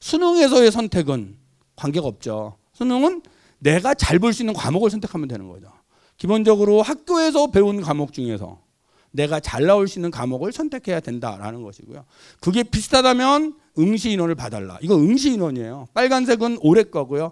[SPEAKER 1] 수능에서의 선택은 관계가 없죠. 수능은 내가 잘 볼 수 있는 과목을 선택하면 되는 거죠. 기본적으로 학교에서 배운 과목 중에서 내가 잘 나올 수 있는 과목을 선택해야 된다라는 것이고요. 그게 비슷하다면 응시 인원을 봐달라. 이거 응시 인원이에요. 빨간색은 올해 거고요.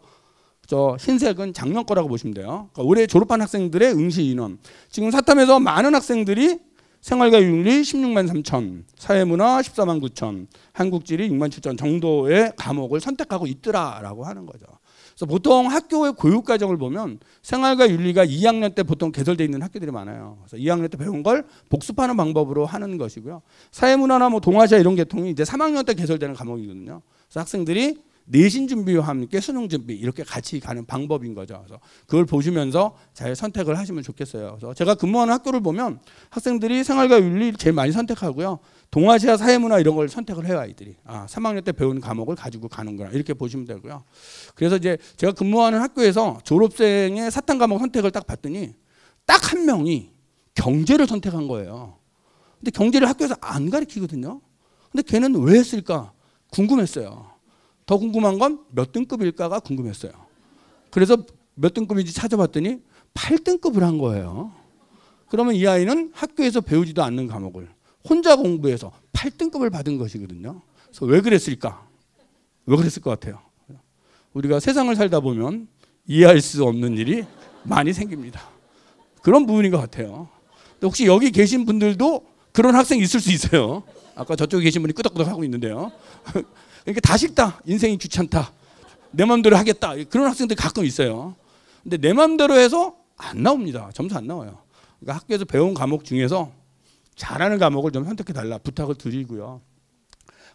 [SPEAKER 1] 저 흰색은 작년 거라고 보시면 돼요. 그러니까 올해 졸업한 학생들의 응시 인원. 지금 사탐에서 많은 학생들이 생활과 윤리 16만 3천, 사회문화 14만 9천, 한국지리 6만 7천 정도의 과목을 선택하고 있더라라고 하는 거죠. 그래서 보통 학교의 교육 과정을 보면 생활과 윤리가 2학년 때 보통 개설돼 있는 학교들이 많아요. 그래서 2학년 때 배운 걸 복습하는 방법으로 하는 것이고요. 사회문화나 뭐 동아시아 이런 계통이 이제 3학년 때 개설되는 과목이거든요. 그래서 학생들이 내신 준비와 함께 수능 준비 이렇게 같이 가는 방법인 거죠. 그래서 그걸 보시면서 잘 선택을 하시면 좋겠어요. 그래서 제가 근무하는 학교를 보면 학생들이 생활과 윤리 를 제일 많이 선택하고요. 동아시아 사회문화 이런 걸 선택을 해요 아이들이. 아 3학년 때 배운 과목을 가지고 가는구나 이렇게 보시면 되고요. 그래서 이제 제가 근무하는 학교에서 졸업생의 사탕 과목 선택을 딱 봤더니 딱 한 명이 경제를 선택한 거예요. 근데 경제를 학교에서 안 가르치거든요. 근데 걔는 왜 했을까 궁금했어요. 더 궁금한 건 몇 등급일까가 궁금했어요. 그래서 몇 등급인지 찾아봤더니 8등급을 한 거예요. 그러면 이 아이는 학교에서 배우지도 않는 과목을 혼자 공부해서 8등급을 받은 것이거든요. 그래서 왜 그랬을까? 왜 그랬을 것 같아요? 우리가 세상을 살다 보면 이해할 수 없는 일이 많이 생깁니다. 그런 부분인 것 같아요. 혹시 여기 계신 분들도 그런 학생 있을 수 있어요. 아까 저쪽에 계신 분이 끄덕끄덕 하고 있는데요. 그러니까 다 싫다. 인생이 귀찮다. 내 마음대로 하겠다. 그런 학생들 가끔 있어요. 근데 내 마음대로 해서 안 나옵니다. 점수 안 나와요. 그러니까 학교에서 배운 과목 중에서 잘하는 과목을 좀 선택해 달라 부탁을 드리고요.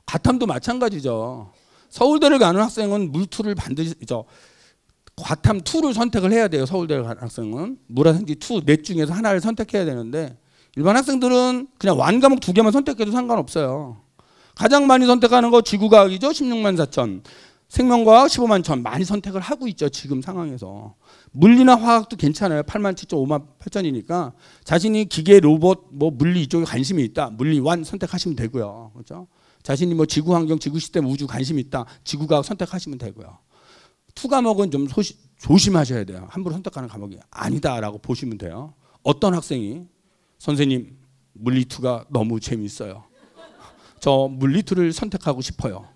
[SPEAKER 1] 과탐도 마찬가지죠. 서울대를 가는 학생은 물투를 반드시 저 과탐 2를 선택을 해야 돼요. 서울대를 가는 학생은 물화생지 2, 넷 중에서 하나를 선택해야 되는데 일반 학생들은 그냥 완과목 두 개만 선택해도 상관없어요. 가장 많이 선택하는 거 지구과학이죠. 16만 4천. 생명과학 15만 1천 많이 선택을 하고 있죠. 지금 상황에서. 물리나 화학도 괜찮아요. 8만 7천, 5만 8천이니까 자신이 기계, 로봇, 뭐 물리 이쪽에 관심이 있다. 물리1 선택하시면 되고요. 그렇죠? 자신이 뭐 지구 환경, 지구 시스템, 우주 관심 있다. 지구과학 선택하시면 되고요. 투 과목은 좀 소시, 조심하셔야 돼요. 함부로 선택하는 과목이 아니다라고 보시면 돼요. 어떤 학생이 선생님 물리 2가 너무 재밌어요. 저 물리투를 선택하고 싶어요.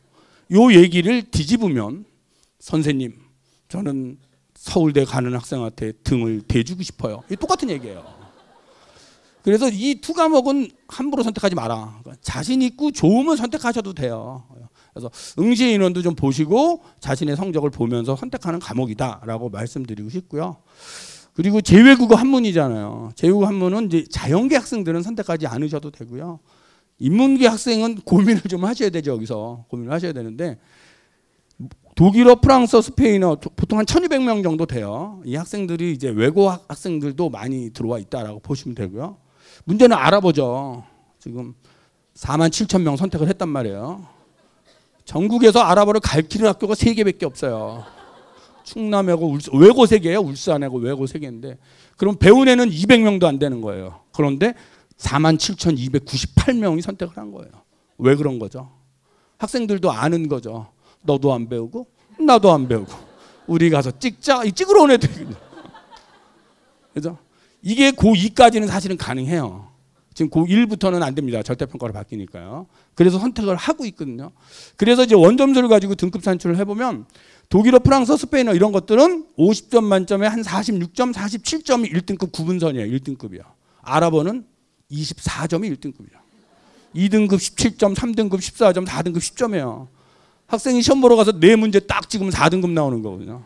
[SPEAKER 1] 요 얘기를 뒤집으면 선생님 저는 서울대 가는 학생한테 등을 대주고 싶어요. 똑같은 얘기예요. 그래서 이두 과목은 함부로 선택하지 마라. 자신 있고 좋으면 선택하셔도 돼요. 그래서 응시 인원도 좀 보시고 자신의 성적을 보면서 선택하는 과목이다라고 말씀드리고 싶고요. 그리고 제외국어 한문이잖아요. 제외국어 한문은 이제 자연계 학생들은 선택하지 않으셔도 되고요. 인문계 학생은 고민을 좀 하셔야 되죠. 여기서 고민을 하셔야 되는데 독일어, 프랑스어, 스페인어 보통 한 1200명 정도 돼요. 이 학생들이 이제 외고 학생들도 많이 들어와 있다라고 보시면 되고요. 문제는 알아보죠. 지금 4만 7천 명 선택을 했단 말이에요. 전국에서 알아보어갈길는 학교가 3개밖에 없어요. 충남에고 울산, 외고 3개예요. 울산에고 외고 3개인데 그럼 배운 애는 200명도 안 되는 거예요. 그런데 47,298명이 선택을 한 거예요. 왜 그런 거죠? 학생들도 아는 거죠. 너도 안 배우고 나도 안 배우고 우리 가서 찍자. 이 찍으러 온 애들이. 그죠? 이게 고2까지는 사실은 가능해요. 지금 고1부터는 안 됩니다. 절대평가로 바뀌니까요. 그래서 선택을 하고 있거든요. 그래서 이제 원점수를 가지고 등급 산출을 해보면 독일어, 프랑스어, 스페인어 이런 것들은 50점 만점에 한 46점, 47점이 1등급 구분선이에요. 1등급이요. 아랍어는 24점이 1등급이야. 2등급 17점, 3등급 14점, 4등급 10점이에요. 학생이 시험 보러 가서 네 문제 딱 찍으면 4등급 나오는 거거든요.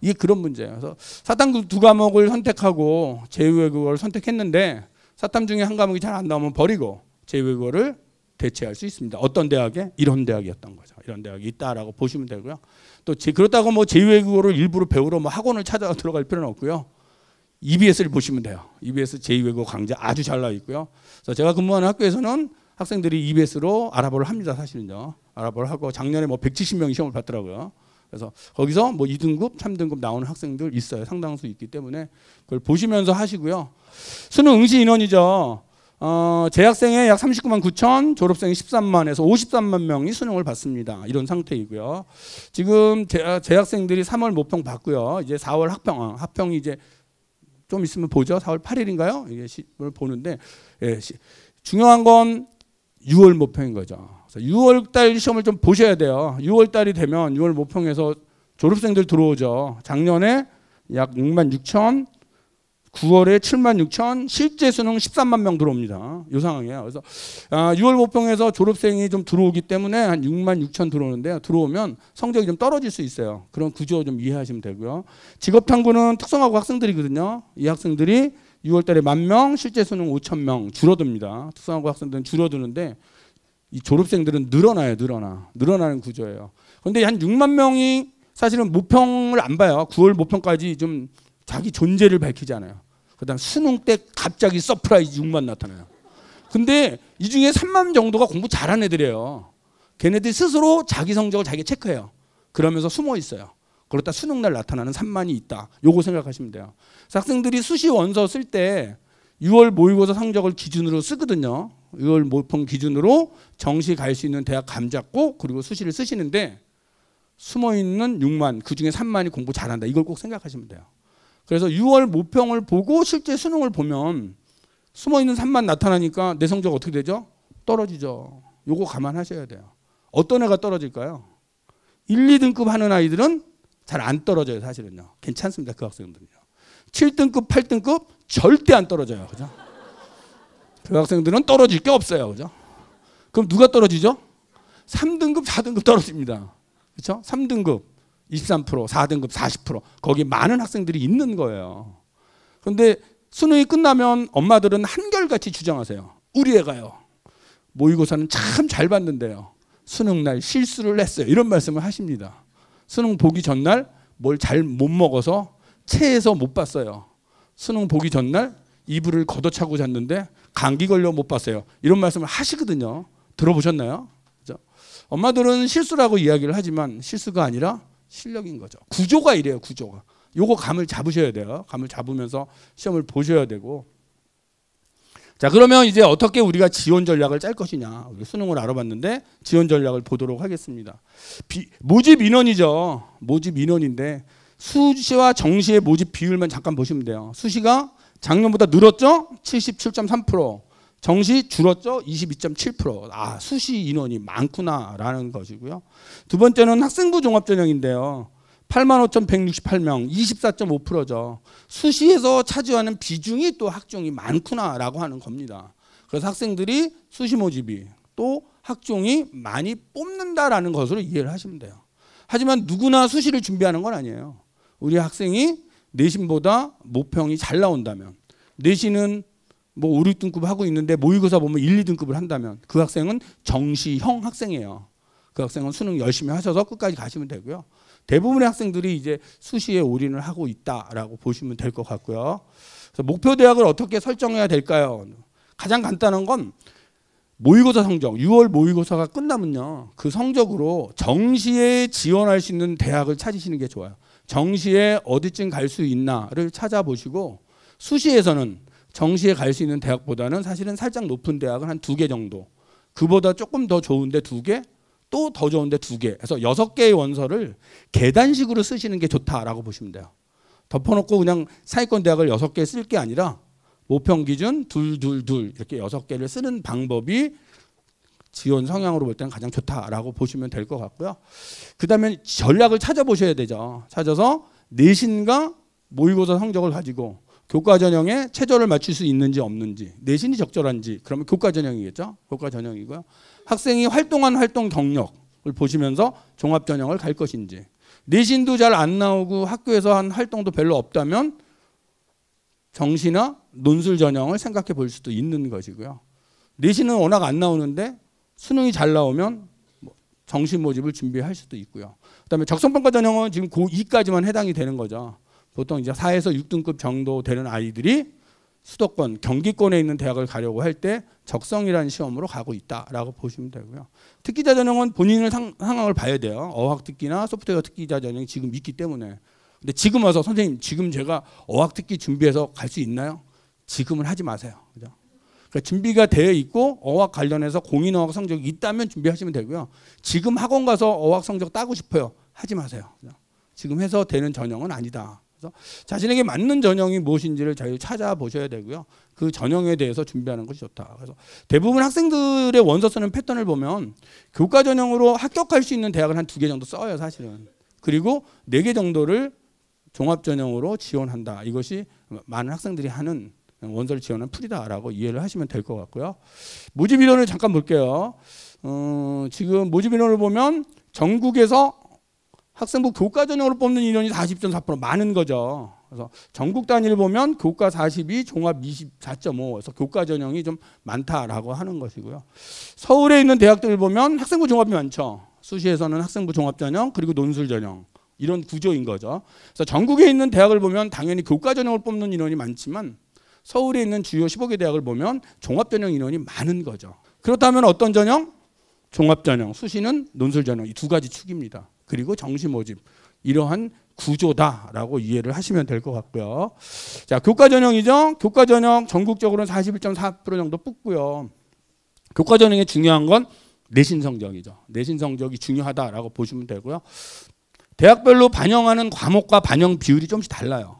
[SPEAKER 1] 이게 그런 문제예요. 그래서 사탐 두 과목을 선택하고 제외국어를 선택했는데 사탐 중에 한 과목이 잘 안 나오면 버리고 제외국어를 대체할 수 있습니다. 어떤 대학에 이런 대학이었던 거죠. 이런 대학이 있다라고 보시면 되고요. 또 그렇다고 뭐 제외국어를 일부러 배우러 뭐 학원을 찾아 들어갈 필요는 없고요. EBS를 보시면 돼요. EBS 제2외국어 강좌 아주 잘 나와 있고요. 그래서 제가 근무하는 학교에서는 학생들이 EBS로 알 아랍어를 합니다. 사실은요. 알 아랍어를 하고 작년에 뭐 170명이 시험을 봤더라고요. 그래서 거기서 뭐 2등급, 3등급 나오는 학생들 있어요. 상당수 있기 때문에 그걸 보시면서 하시고요. 수능 응시 인원이죠. 어, 재학생의 약 39만 9천, 졸업생이 13만에서 53만 명이 수능을 받습니다. 이런 상태이고요. 지금 재학생들이 아, 3월 모평 봤고요 이제 4월 학평, 아, 학평이 이제 좀 있으면 보죠. 4월 8일인가요? 이게 시를 보는데 예, 시, 중요한 건 6월 모평인 거죠. 그래서 6월 달 시험을 좀 보셔야 돼요. 6월 달이 되면 6월 모평에서 졸업생들 들어오죠. 작년에 약 6만 6천 9월에 7만 6천, 실제 수능 13만 명 들어옵니다. 이 상황이에요. 그래서 6월 아, 보평에서 졸업생이 좀 들어오기 때문에 한 6만 6천 들어오는데 들어오면 성적이 좀 떨어질 수 있어요. 그런 구조 좀 이해하시면 되고요. 직업 탐구는 특성화고 학생들이거든요. 이 학생들이 6월 달에 만 명, 실제 수능 5천 명 줄어듭니다. 특성화고 학생들은 줄어드는데 이 졸업생들은 늘어나요, 늘어나. 늘어나는 구조예요. 근데 한 6만 명이 사실은 모평을 안 봐요. 9월 모평까지 좀 자기 존재를 밝히잖아요. 그다음 수능 때 갑자기 서프라이즈 6만 나타나요. 근데 이 중에 3만 정도가 공부 잘한 애들이에요. 걔네들 스스로 자기 성적을 자기 체크해요. 그러면서 숨어 있어요. 그렇다 수능 날 나타나는 3만이 있다. 요거 생각하시면 돼요. 학생들이 수시 원서 쓸 때 6월 모의고사 성적을 기준으로 쓰거든요. 6월 모평 기준으로 정시 갈 수 있는 대학 감 잡고 그리고 수시를 쓰시는데 숨어 있는 6만 그 중에 3만이 공부 잘한다. 이걸 꼭 생각하시면 돼요. 그래서 6월 모평을 보고 실제 수능을 보면 숨어 있는 산만 나타나니까 내 성적 어떻게 되죠? 떨어지죠. 요거 감안하셔야 돼요. 어떤 애가 떨어질까요? 1, 2등급 하는 아이들은 잘 안 떨어져요, 사실은요. 괜찮습니다, 그 학생들은요. 7등급, 8등급 절대 안 떨어져요, 그죠? 그 학생들은 떨어질 게 없어요, 그죠? 그럼 누가 떨어지죠? 3등급, 4등급 떨어집니다. 그렇죠? 3등급. 23%, 4등급 40% 거기 많은 학생들이 있는 거예요. 그런데 수능이 끝나면 엄마들은 한결같이 주장하세요. 우리 애가요. 모의고사는 참 잘 봤는데요. 수능 날 실수를 했어요. 이런 말씀을 하십니다. 수능 보기 전날 뭘 잘 못 먹어서 체해서 못 봤어요. 수능 보기 전날 이불을 걷어차고 잤는데 감기 걸려 못 봤어요. 이런 말씀을 하시거든요. 들어보셨나요? 그죠? 엄마들은 실수라고 이야기를 하지만 실수가 아니라 실력인 거죠. 구조가 이래요. 구조가. 요거 감을 잡으셔야 돼요. 감을 잡으면서 시험을 보셔야 되고. 자, 그러면 이제 어떻게 우리가 지원 전략을 짤 것이냐. 우리 수능을 알아봤는데 지원 전략을 보도록 하겠습니다. 비, 모집 인원이죠. 모집 인원인데 수시와 정시의 모집 비율만 잠깐 보시면 돼요. 수시가 작년보다 늘었죠? 77.3%. 정시 줄었죠. 22.7%. 아, 수시 인원이 많구나라는 것이고요. 두 번째는 학생부 종합 전형인데요. 85,168명, 24.5%죠. 수시에서 차지하는 비중이 또 학종이 많구나라고 하는 겁니다. 그래서 학생들이 수시 모집이 또 학종이 많이 뽑는다라는 것으로 이해를 하시면 돼요. 하지만 누구나 수시를 준비하는 건 아니에요. 우리 학생이 내신보다 모평이 잘 나온다면 내신은 뭐 5, 6등급 하고 있는데 모의고사 보면 1, 2등급을 한다면 그 학생은 정시형 학생이에요. 그 학생은 수능 열심히 하셔서 끝까지 가시면 되고요. 대부분의 학생들이 이제 수시에 올인을 하고 있다라고 보시면 될 것 같고요. 그래서 목표 대학을 어떻게 설정해야 될까요? 가장 간단한 건 모의고사 성적, 6월 모의고사가 끝나면요. 그 성적으로 정시에 지원할 수 있는 대학을 찾으시는 게 좋아요. 정시에 어디쯤 갈 수 있나를 찾아보시고 수시에서는 정시에 갈 수 있는 대학보다는 사실은 살짝 높은 대학은 한 두 개 정도. 그보다 조금 더 좋은데 두 개, 또 더 좋은데 두 개. 그래서 여섯 개의 원서를 계단식으로 쓰시는 게 좋다라고 보시면 돼요. 덮어놓고 그냥 사회권 대학을 여섯 개 쓸 게 아니라 모평 기준 둘, 둘, 둘 이렇게 여섯 개를 쓰는 방법이 지원 성향으로 볼 때는 가장 좋다라고 보시면 될 것 같고요. 그 다음에 전략을 찾아보셔야 되죠. 찾아서 내신과 모의고사 성적을 가지고 교과 전형에 체저를 맞출 수 있는지 없는지 내신이 적절한지 그러면 교과 전형이겠죠. 교과 전형이고요. 학생이 활동한 활동 경력을 보시면서 종합 전형을 갈 것인지 내신도 잘 안 나오고 학교에서 한 활동도 별로 없다면 정시나 논술 전형을 생각해 볼 수도 있는 것이고요. 내신은 워낙 안 나오는데 수능이 잘 나오면 뭐 정시 모집을 준비할 수도 있고요. 그다음에 적성평가 전형은 지금 고2까지만 해당이 되는 거죠. 보통 이제 4에서 6등급 정도 되는 아이들이 수도권 경기권에 있는 대학을 가려고 할 때 적성이라는 시험으로 가고 있다라고 보시면 되고요. 특기자 전형은 본인의 상, 황을 봐야 돼요. 어학 특기나 소프트웨어 특기자 전형이 지금 있기 때문에. 근데 지금 와서 선생님 지금 제가 어학 특기 준비해서 갈 수 있나요? 지금은 하지 마세요. 그죠? 그러니까 준비가 되어 있고 어학 관련해서 공인 어학 성적이 있다면 준비하시면 되고요. 지금 학원 가서 어학 성적 따고 싶어요. 하지 마세요. 지금 해서 되는 전형은 아니다. 그래서 자신에게 맞는 전형이 무엇인지를 잘 찾아보셔야 되고요. 그 전형에 대해서 준비하는 것이 좋다. 그래서 대부분 학생들의 원서 쓰는 패턴을 보면 교과 전형으로 합격할 수 있는 대학을 한 두 개 정도 써요, 사실은. 그리고 네 개 정도를 종합 전형으로 지원한다. 이것이 많은 학생들이 하는 원서를 지원한 풀이다라고 이해를 하시면 될 것 같고요. 모집 인원을 잠깐 볼게요. 어, 지금 모집 인원을 보면 전국에서 학생부 교과 전형으로 뽑는 인원이 40.4% 많은 거죠. 그래서 전국 단위를 보면 교과 42, 종합 24.5. 그래서 교과 전형이 좀 많다라고 하는 것이고요. 서울에 있는 대학들을 보면 학생부 종합이 많죠. 수시에서는 학생부 종합 전형 그리고 논술 전형 이런 구조인 거죠. 그래서 전국에 있는 대학을 보면 당연히 교과 전형을 뽑는 인원이 많지만 서울에 있는 주요 15개 대학을 보면 종합 전형 인원이 많은 거죠. 그렇다면 어떤 전형? 종합 전형, 수시는 논술 전형 이 두 가지 축입니다. 그리고 정시 모집 이러한 구조다라고 이해를 하시면 될 것 같고요. 자, 교과 전형이죠. 교과 전형 전국적으로는 41.4% 정도 뽑고요. 교과 전형의 중요한 건 내신 성적이죠. 내신 성적이 중요하다라고 보시면 되고요. 대학별로 반영하는 과목과 반영 비율이 좀씩 달라요.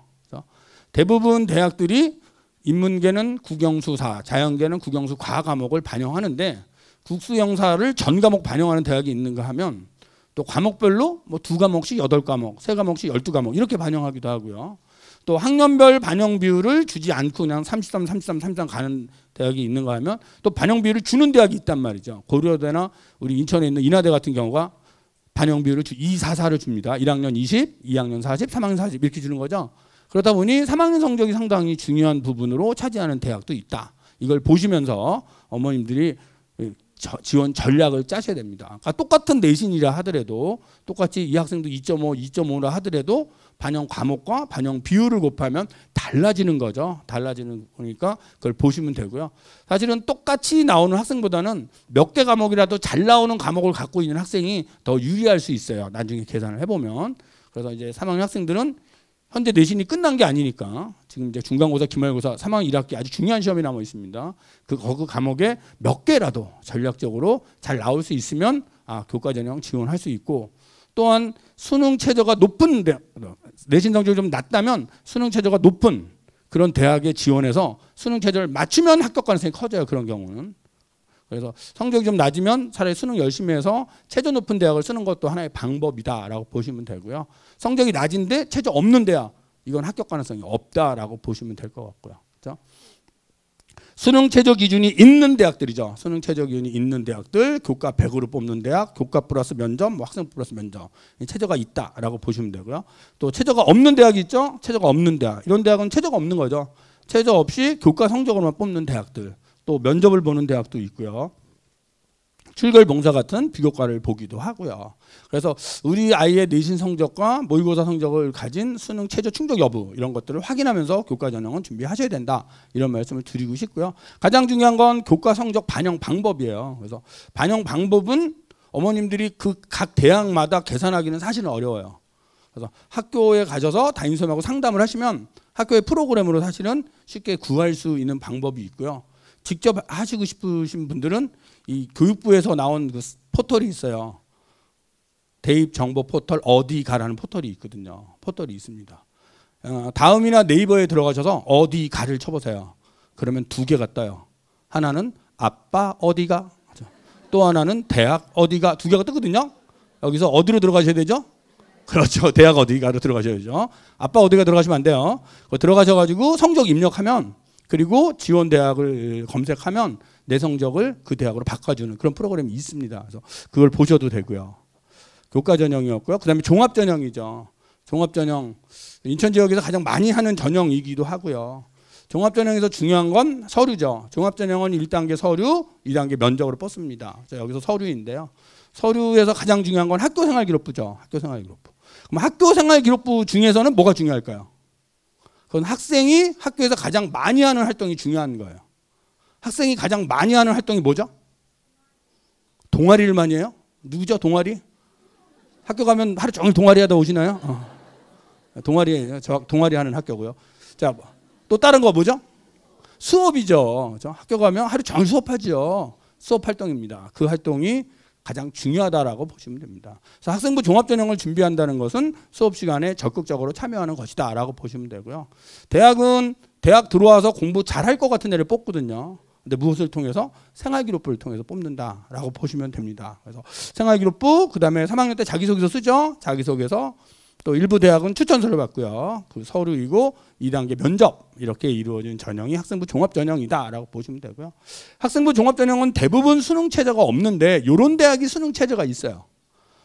[SPEAKER 1] 대부분 대학들이 인문계는 국영수사, 자연계는 국영수 과과목을 반영하는데 국수영사를 전 과목 반영하는 대학이 있는가 하면 또 과목별로 뭐 두 과목씩 여덟 과목, 세 과목씩 열두 과목 이렇게 반영하기도 하고요. 또 학년별 반영 비율을 주지 않고 그냥 33, 33, 33 가는 대학이 있는가 하면 또 반영 비율을 주는 대학이 있단 말이죠. 고려대나 우리 인천에 있는 인하대 같은 경우가 반영 비율을 주 2, 4, 4를 줍니다. 1학년 20, 2학년 40, 3학년 40 이렇게 주는 거죠. 그러다 보니 3학년 성적이 상당히 중요한 부분으로 차지하는 대학도 있다. 이걸 보시면서 어머님들이 저, 지원 전략을 짜셔야 됩니다. 그러니까 똑같은 내신이라 하더라도 똑같이 이 학생도 2.5, 2.5라 하더라도 반영 과목과 반영 비율을 곱하면 달라지는 거죠. 달라지는 거니까 그걸 보시면 되고요. 사실은 똑같이 나오는 학생보다는 몇 개 과목이라도 잘 나오는 과목을 갖고 있는 학생이 더 유리할 수 있어요. 나중에 계산을 해보면. 그래서 이제 3학년 학생들은 현재 내신이 끝난 게 아니니까 지금 이제 중간고사, 기말고사, 3학년 1학기 아주 중요한 시험이 남아 있습니다. 그, 그 과목에 몇 개라도 전략적으로 잘 나올 수 있으면 아, 교과 전형 지원할 수 있고 또한 수능 최저가 높은 대, 내신 성적이 좀 낮다면 수능 최저가 높은 그런 대학에 지원해서 수능 최저를 맞추면 합격 가능성이 커져요. 그런 경우는 그래서 성적이 좀 낮으면 차라리 수능 열심히 해서 최저 높은 대학을 쓰는 것도 하나의 방법이다라고 보시면 되고요. 성적이 낮은데 최저 없는 대학 이건 합격 가능성이 없다라고 보시면 될 것 같고요. 그렇죠? 수능 최저 기준이 있는 대학들이죠. 수능 최저 기준이 있는 대학들, 교과 100으로 뽑는 대학, 교과 플러스 면접, 뭐 학생 플러스 면접. 최저가 있다라고 보시면 되고요. 또 최저가 없는 대학이 있죠. 최저가 없는 대학. 이런 대학은 최저가 없는 거죠. 최저 없이 교과 성적으로만 뽑는 대학들. 또 면접을 보는 대학도 있고요. 출결 봉사 같은 비교과를 보기도 하고요. 그래서 우리 아이의 내신 성적과 모의고사 성적을 가진 수능 최저 충족 여부 이런 것들을 확인하면서 교과 전형은 준비하셔야 된다 이런 말씀을 드리고 싶고요. 가장 중요한 건 교과 성적 반영 방법이에요. 그래서 반영 방법은 어머님들이 그 각 대학마다 계산하기는 사실은 어려워요. 그래서 학교에 가셔서 담임선생님하고 상담을 하시면 학교의 프로그램으로 사실은 쉽게 구할 수 있는 방법이 있고요. 직접 하시고 싶으신 분들은 이 교육부에서 나온 그 포털이 있어요. 대입 정보 포털 어디 가라는 포털이 있거든요. 포털이 있습니다. 어, 다음이나 네이버에 들어가셔서 어디 가를 쳐보세요. 그러면 두 개가 떠요. 하나는 아빠 어디가 그렇죠. 또 하나는 대학 어디가 두 개가 뜨거든요. 여기서 어디로 들어가셔야 되죠? 그렇죠. 대학 어디가로 들어가셔야죠. 아빠 어디가 들어가시면 안 돼요. 들어가셔가지고 성적 입력하면 그리고 지원 대학을 검색하면 내 성적을 그 대학으로 바꿔주는 그런 프로그램이 있습니다. 그래서 그걸 보셔도 되고요. 교과 전형이었고요. 그다음에 종합 전형이죠. 종합 전형 인천 지역에서 가장 많이 하는 전형이기도 하고요. 종합 전형에서 중요한 건 서류죠. 종합 전형은 1단계 서류, 2단계 면접으로 뽑습니다. 여기서 서류인데요. 서류에서 가장 중요한 건 학교생활 기록부죠. 학교생활 기록부. 그럼 학교생활 기록부 중에서는 뭐가 중요할까요? 그건 학생이 학교에서 가장 많이 하는 활동이 중요한 거예요. 학생이 가장 많이 하는 활동이 뭐죠? 동아리를 많이 해요? 누구죠? 동아리? 학교 가면 하루 종일 동아리 하다 오시나요? 어. 동아리, 저 동아리 하는 학교고요. 자, 또 다른 거 뭐죠? 수업이죠. 학교 가면 하루 종일 수업하죠. 수업 활동입니다. 그 활동이 가장 중요하다라고 보시면 됩니다. 그래서 학생부 종합전형을 준비한다는 것은 수업 시간에 적극적으로 참여하는 것이다라고 보시면 되고요. 대학은 대학 들어와서 공부 잘할 것 같은 애를 뽑거든요. 근데 무엇을 통해서 생활기록부를 통해서 뽑는다라고 보시면 됩니다. 그래서 생활기록부 그다음에 3학년 때 자기소개서 쓰죠. 자기소개서 또 일부 대학은 추천서를 받고요. 그 서류이고 2단계 면접 이렇게 이루어진 전형이 학생부 종합 전형이다라고 보시면 되고요. 학생부 종합 전형은 대부분 수능 체제가 없는데 요런 대학이 수능 체제가 있어요.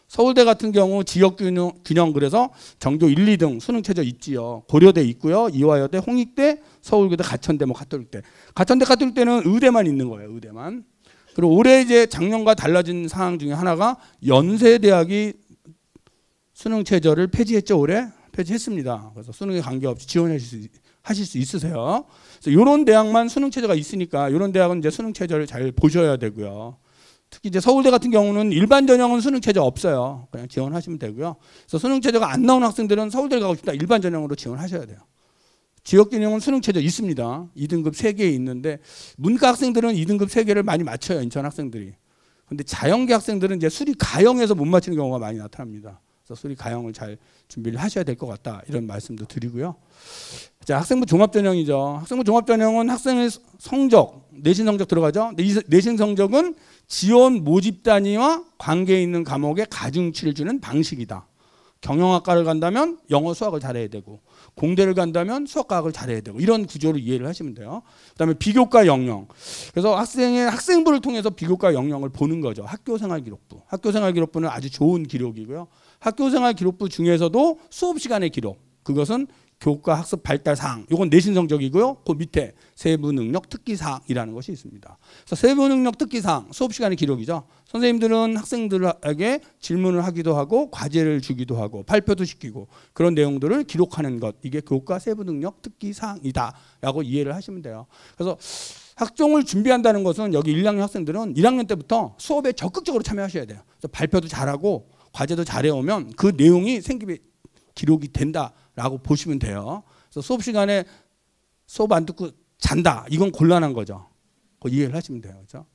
[SPEAKER 1] 서울대 같은 경우 지역 균형, 균형 그래서 정교 1, 2등 수능 체제 있지요. 고려대 있고요. 이화여대, 홍익대, 서울교대, 가천대, 뭐 가톨릭대. 가천대, 가톨릭대는 의대만 있는 거예요. 의대만. 그리고 올해 이제 작년과 달라진 사항 중에 하나가 연세대학이 수능 최저를 폐지했죠 올해 폐지했습니다. 그래서 수능에 관계없이 지원하실 수, 하실 수 있으세요. 그래서 이런 대학만 수능 최저가 있으니까 이런 대학은 이제 수능 최저를 잘 보셔야 되고요. 특히 이제 서울대 같은 경우는 일반 전형은 수능 최저 없어요. 그냥 지원하시면 되고요. 그래서 수능 최저가 안 나온 학생들은 서울대 가고 싶다 일반 전형으로 지원하셔야 돼요. 지역 전형은 수능 최저 있습니다. 2등급 3개 있는데 문과 학생들은 2등급 3개를 많이 맞춰요. 인천 학생들이. 근데 자연계 학생들은 이제 수리 가형에서 못 맞히는 경우가 많이 나타납니다. 그래서 소리 가형을 잘 준비를 하셔야 될 것 같다 이런 말씀도 드리고요. 자 학생부 종합전형이죠. 학생부 종합전형은 학생의 성적 내신 성적 들어가죠. 내신 성적은 지원 모집 단위와 관계 있는 과목에 가중치를 주는 방식이다. 경영학과를 간다면 영어 수학을 잘해야 되고 공대를 간다면 수학과학을 잘해야 되고 이런 구조를 이해를 하시면 돼요. 그다음에 비교과 영역. 그래서 학생의 학생부를 통해서 비교과 영역을 보는 거죠. 학교생활 기록부. 학교생활 기록부는 아주 좋은 기록이고요. 학교생활 기록부 중에서도 수업 시간의 기록 그것은 교과 학습 발달 사항 이건 내신 성적이고요. 그 밑에 세부 능력 특기 사항이라는 것이 있습니다. 그래서 세부 능력 특기 사항 수업 시간의 기록이죠. 선생님들은 학생들에게 질문을 하기도 하고 과제를 주기도 하고 발표도 시키고 그런 내용들을 기록하는 것 이게 교과 세부 능력 특기 사항이다라고 이해를 하시면 돼요. 그래서 학종을 준비한다는 것은 여기 1학년 학생들은 1학년 때부터 수업에 적극적으로 참여하셔야 돼요. 발표도 잘하고 과제도 잘해오면 그 내용이 생기에 기록이 된다라고 보시면 돼요. 그래서 수업 시간에 수업 안 듣고 잔다. 이건 곤란한 거죠. 이해를 하시면 돼요. 그죠?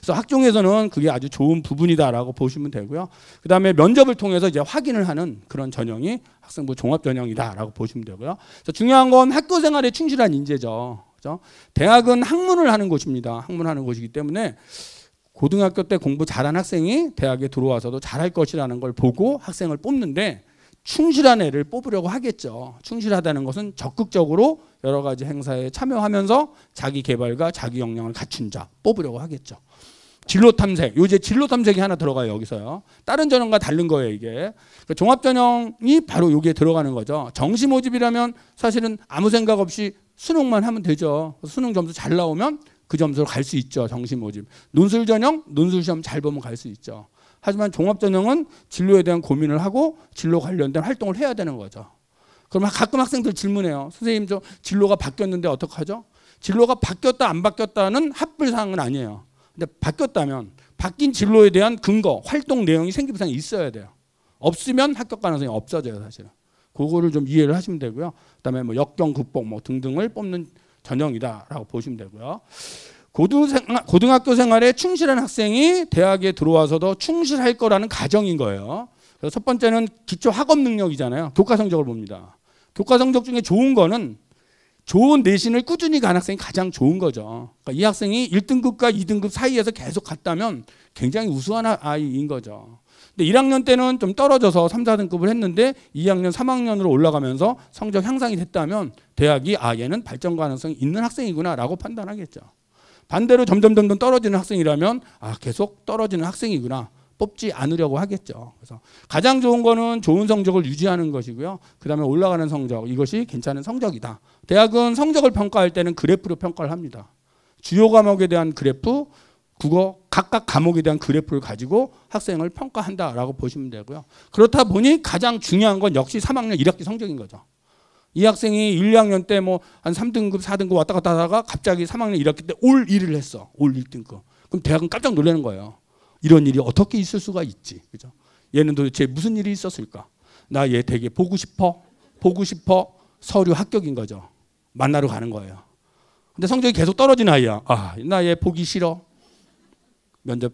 [SPEAKER 1] 그래서 학종에서는 그게 아주 좋은 부분이다라고 보시면 되고요. 그 다음에 면접을 통해서 이제 확인을 하는 그런 전형이 학생부 종합 전형이다라고 보시면 되고요. 그래서 중요한 건 학교 생활에 충실한 인재죠. 그죠? 대학은 학문을 하는 곳입니다. 학문하는 곳이기 때문에 고등학교 때 공부 잘한 학생이 대학에 들어와서도 잘할 것이라는 걸 보고 학생을 뽑는데 충실한 애를 뽑으려고 하겠죠. 충실하다는 것은 적극적으로 여러 가지 행사에 참여하면서 자기 개발과 자기 역량을 갖춘 자 뽑으려고 하겠죠. 진로 탐색. 요새 진로 탐색이 하나 들어가요, 여기서요. 다른 전형과 다른 거예요, 이게. 그 종합 전형이 바로 여기에 들어가는 거죠. 정시 모집이라면 사실은 아무 생각 없이 수능만 하면 되죠. 수능 점수 잘 나오면 그 점수로 갈 수 있죠. 정시 모집. 논술 전형, 논술 시험 잘 보면 갈 수 있죠. 하지만 종합 전형은 진로에 대한 고민을 하고 진로 관련된 활동을 해야 되는 거죠. 그러면 가끔 학생들 질문해요. 선생님 저 진로가 바뀌었는데 어떡하죠? 진로가 바뀌었다 안 바뀌었다는 합불 사항은 아니에요. 근데 바뀌었다면 바뀐 진로에 대한 근거, 활동 내용이 생기이상 있어야 돼요. 없으면 합격 가능성이 없어져요, 사실은. 그거를 좀 이해를 하시면 되고요. 그다음에 뭐 역경 극복 뭐 등등을 뽑는 전형이다라고 보시면 되고요. 고등학, 교 생활에 충실한 학생이 대학에 들어와서도 충실할 거라는 가정인 거예요. 그래서 첫 번째는 기초 학업 능력이잖아요. 교과 성적을 봅니다. 교과 성적 중에 좋은 거는 좋은 내신을 꾸준히 간 학생이 가장 좋은 거죠. 그러니까 이 학생이 1등급과 2등급 사이에서 계속 갔다면 굉장히 우수한 아, 아이인 거죠. 근데 1학년 때는 좀 떨어져서 3, 4등급을 했는데 2학년, 3학년으로 올라가면서 성적 향상이 됐다면 대학이 아 얘는 발전 가능성이 있는 학생이구나라고 판단하겠죠. 반대로 점점 점점 떨어지는 학생이라면 아 계속 떨어지는 학생이구나. 뽑지 않으려고 하겠죠. 그래서 가장 좋은 거는 좋은 성적을 유지하는 것이고요. 그다음에 올라가는 성적 이것이 괜찮은 성적이다. 대학은 성적을 평가할 때는 그래프로 평가를 합니다. 주요 과목에 대한 그래프, 국어 각각 과목에 대한 그래프를 가지고 학생을 평가한다라고 보시면 되고요. 그렇다 보니 가장 중요한 건 역시 3학년 1학기 성적인 거죠. 이 학생이 1, 2학년 때 뭐 한 3등급, 4등급 왔다 갔다 하다가 갑자기 3학년 1학기 때 올1위 했어. 올 1등급. 그럼 대학은 깜짝 놀라는 거예요. 이런 일이 어떻게 있을 수가 있지. 그죠? 얘는 도대체 무슨 일이 있었을까? 나 얘 되게 보고 싶어. 보고 싶어. 서류 합격인 거죠. 만나러 가는 거예요. 근데 성적이 계속 떨어진 아이야. 아, 나 얘 보기 싫어. 면접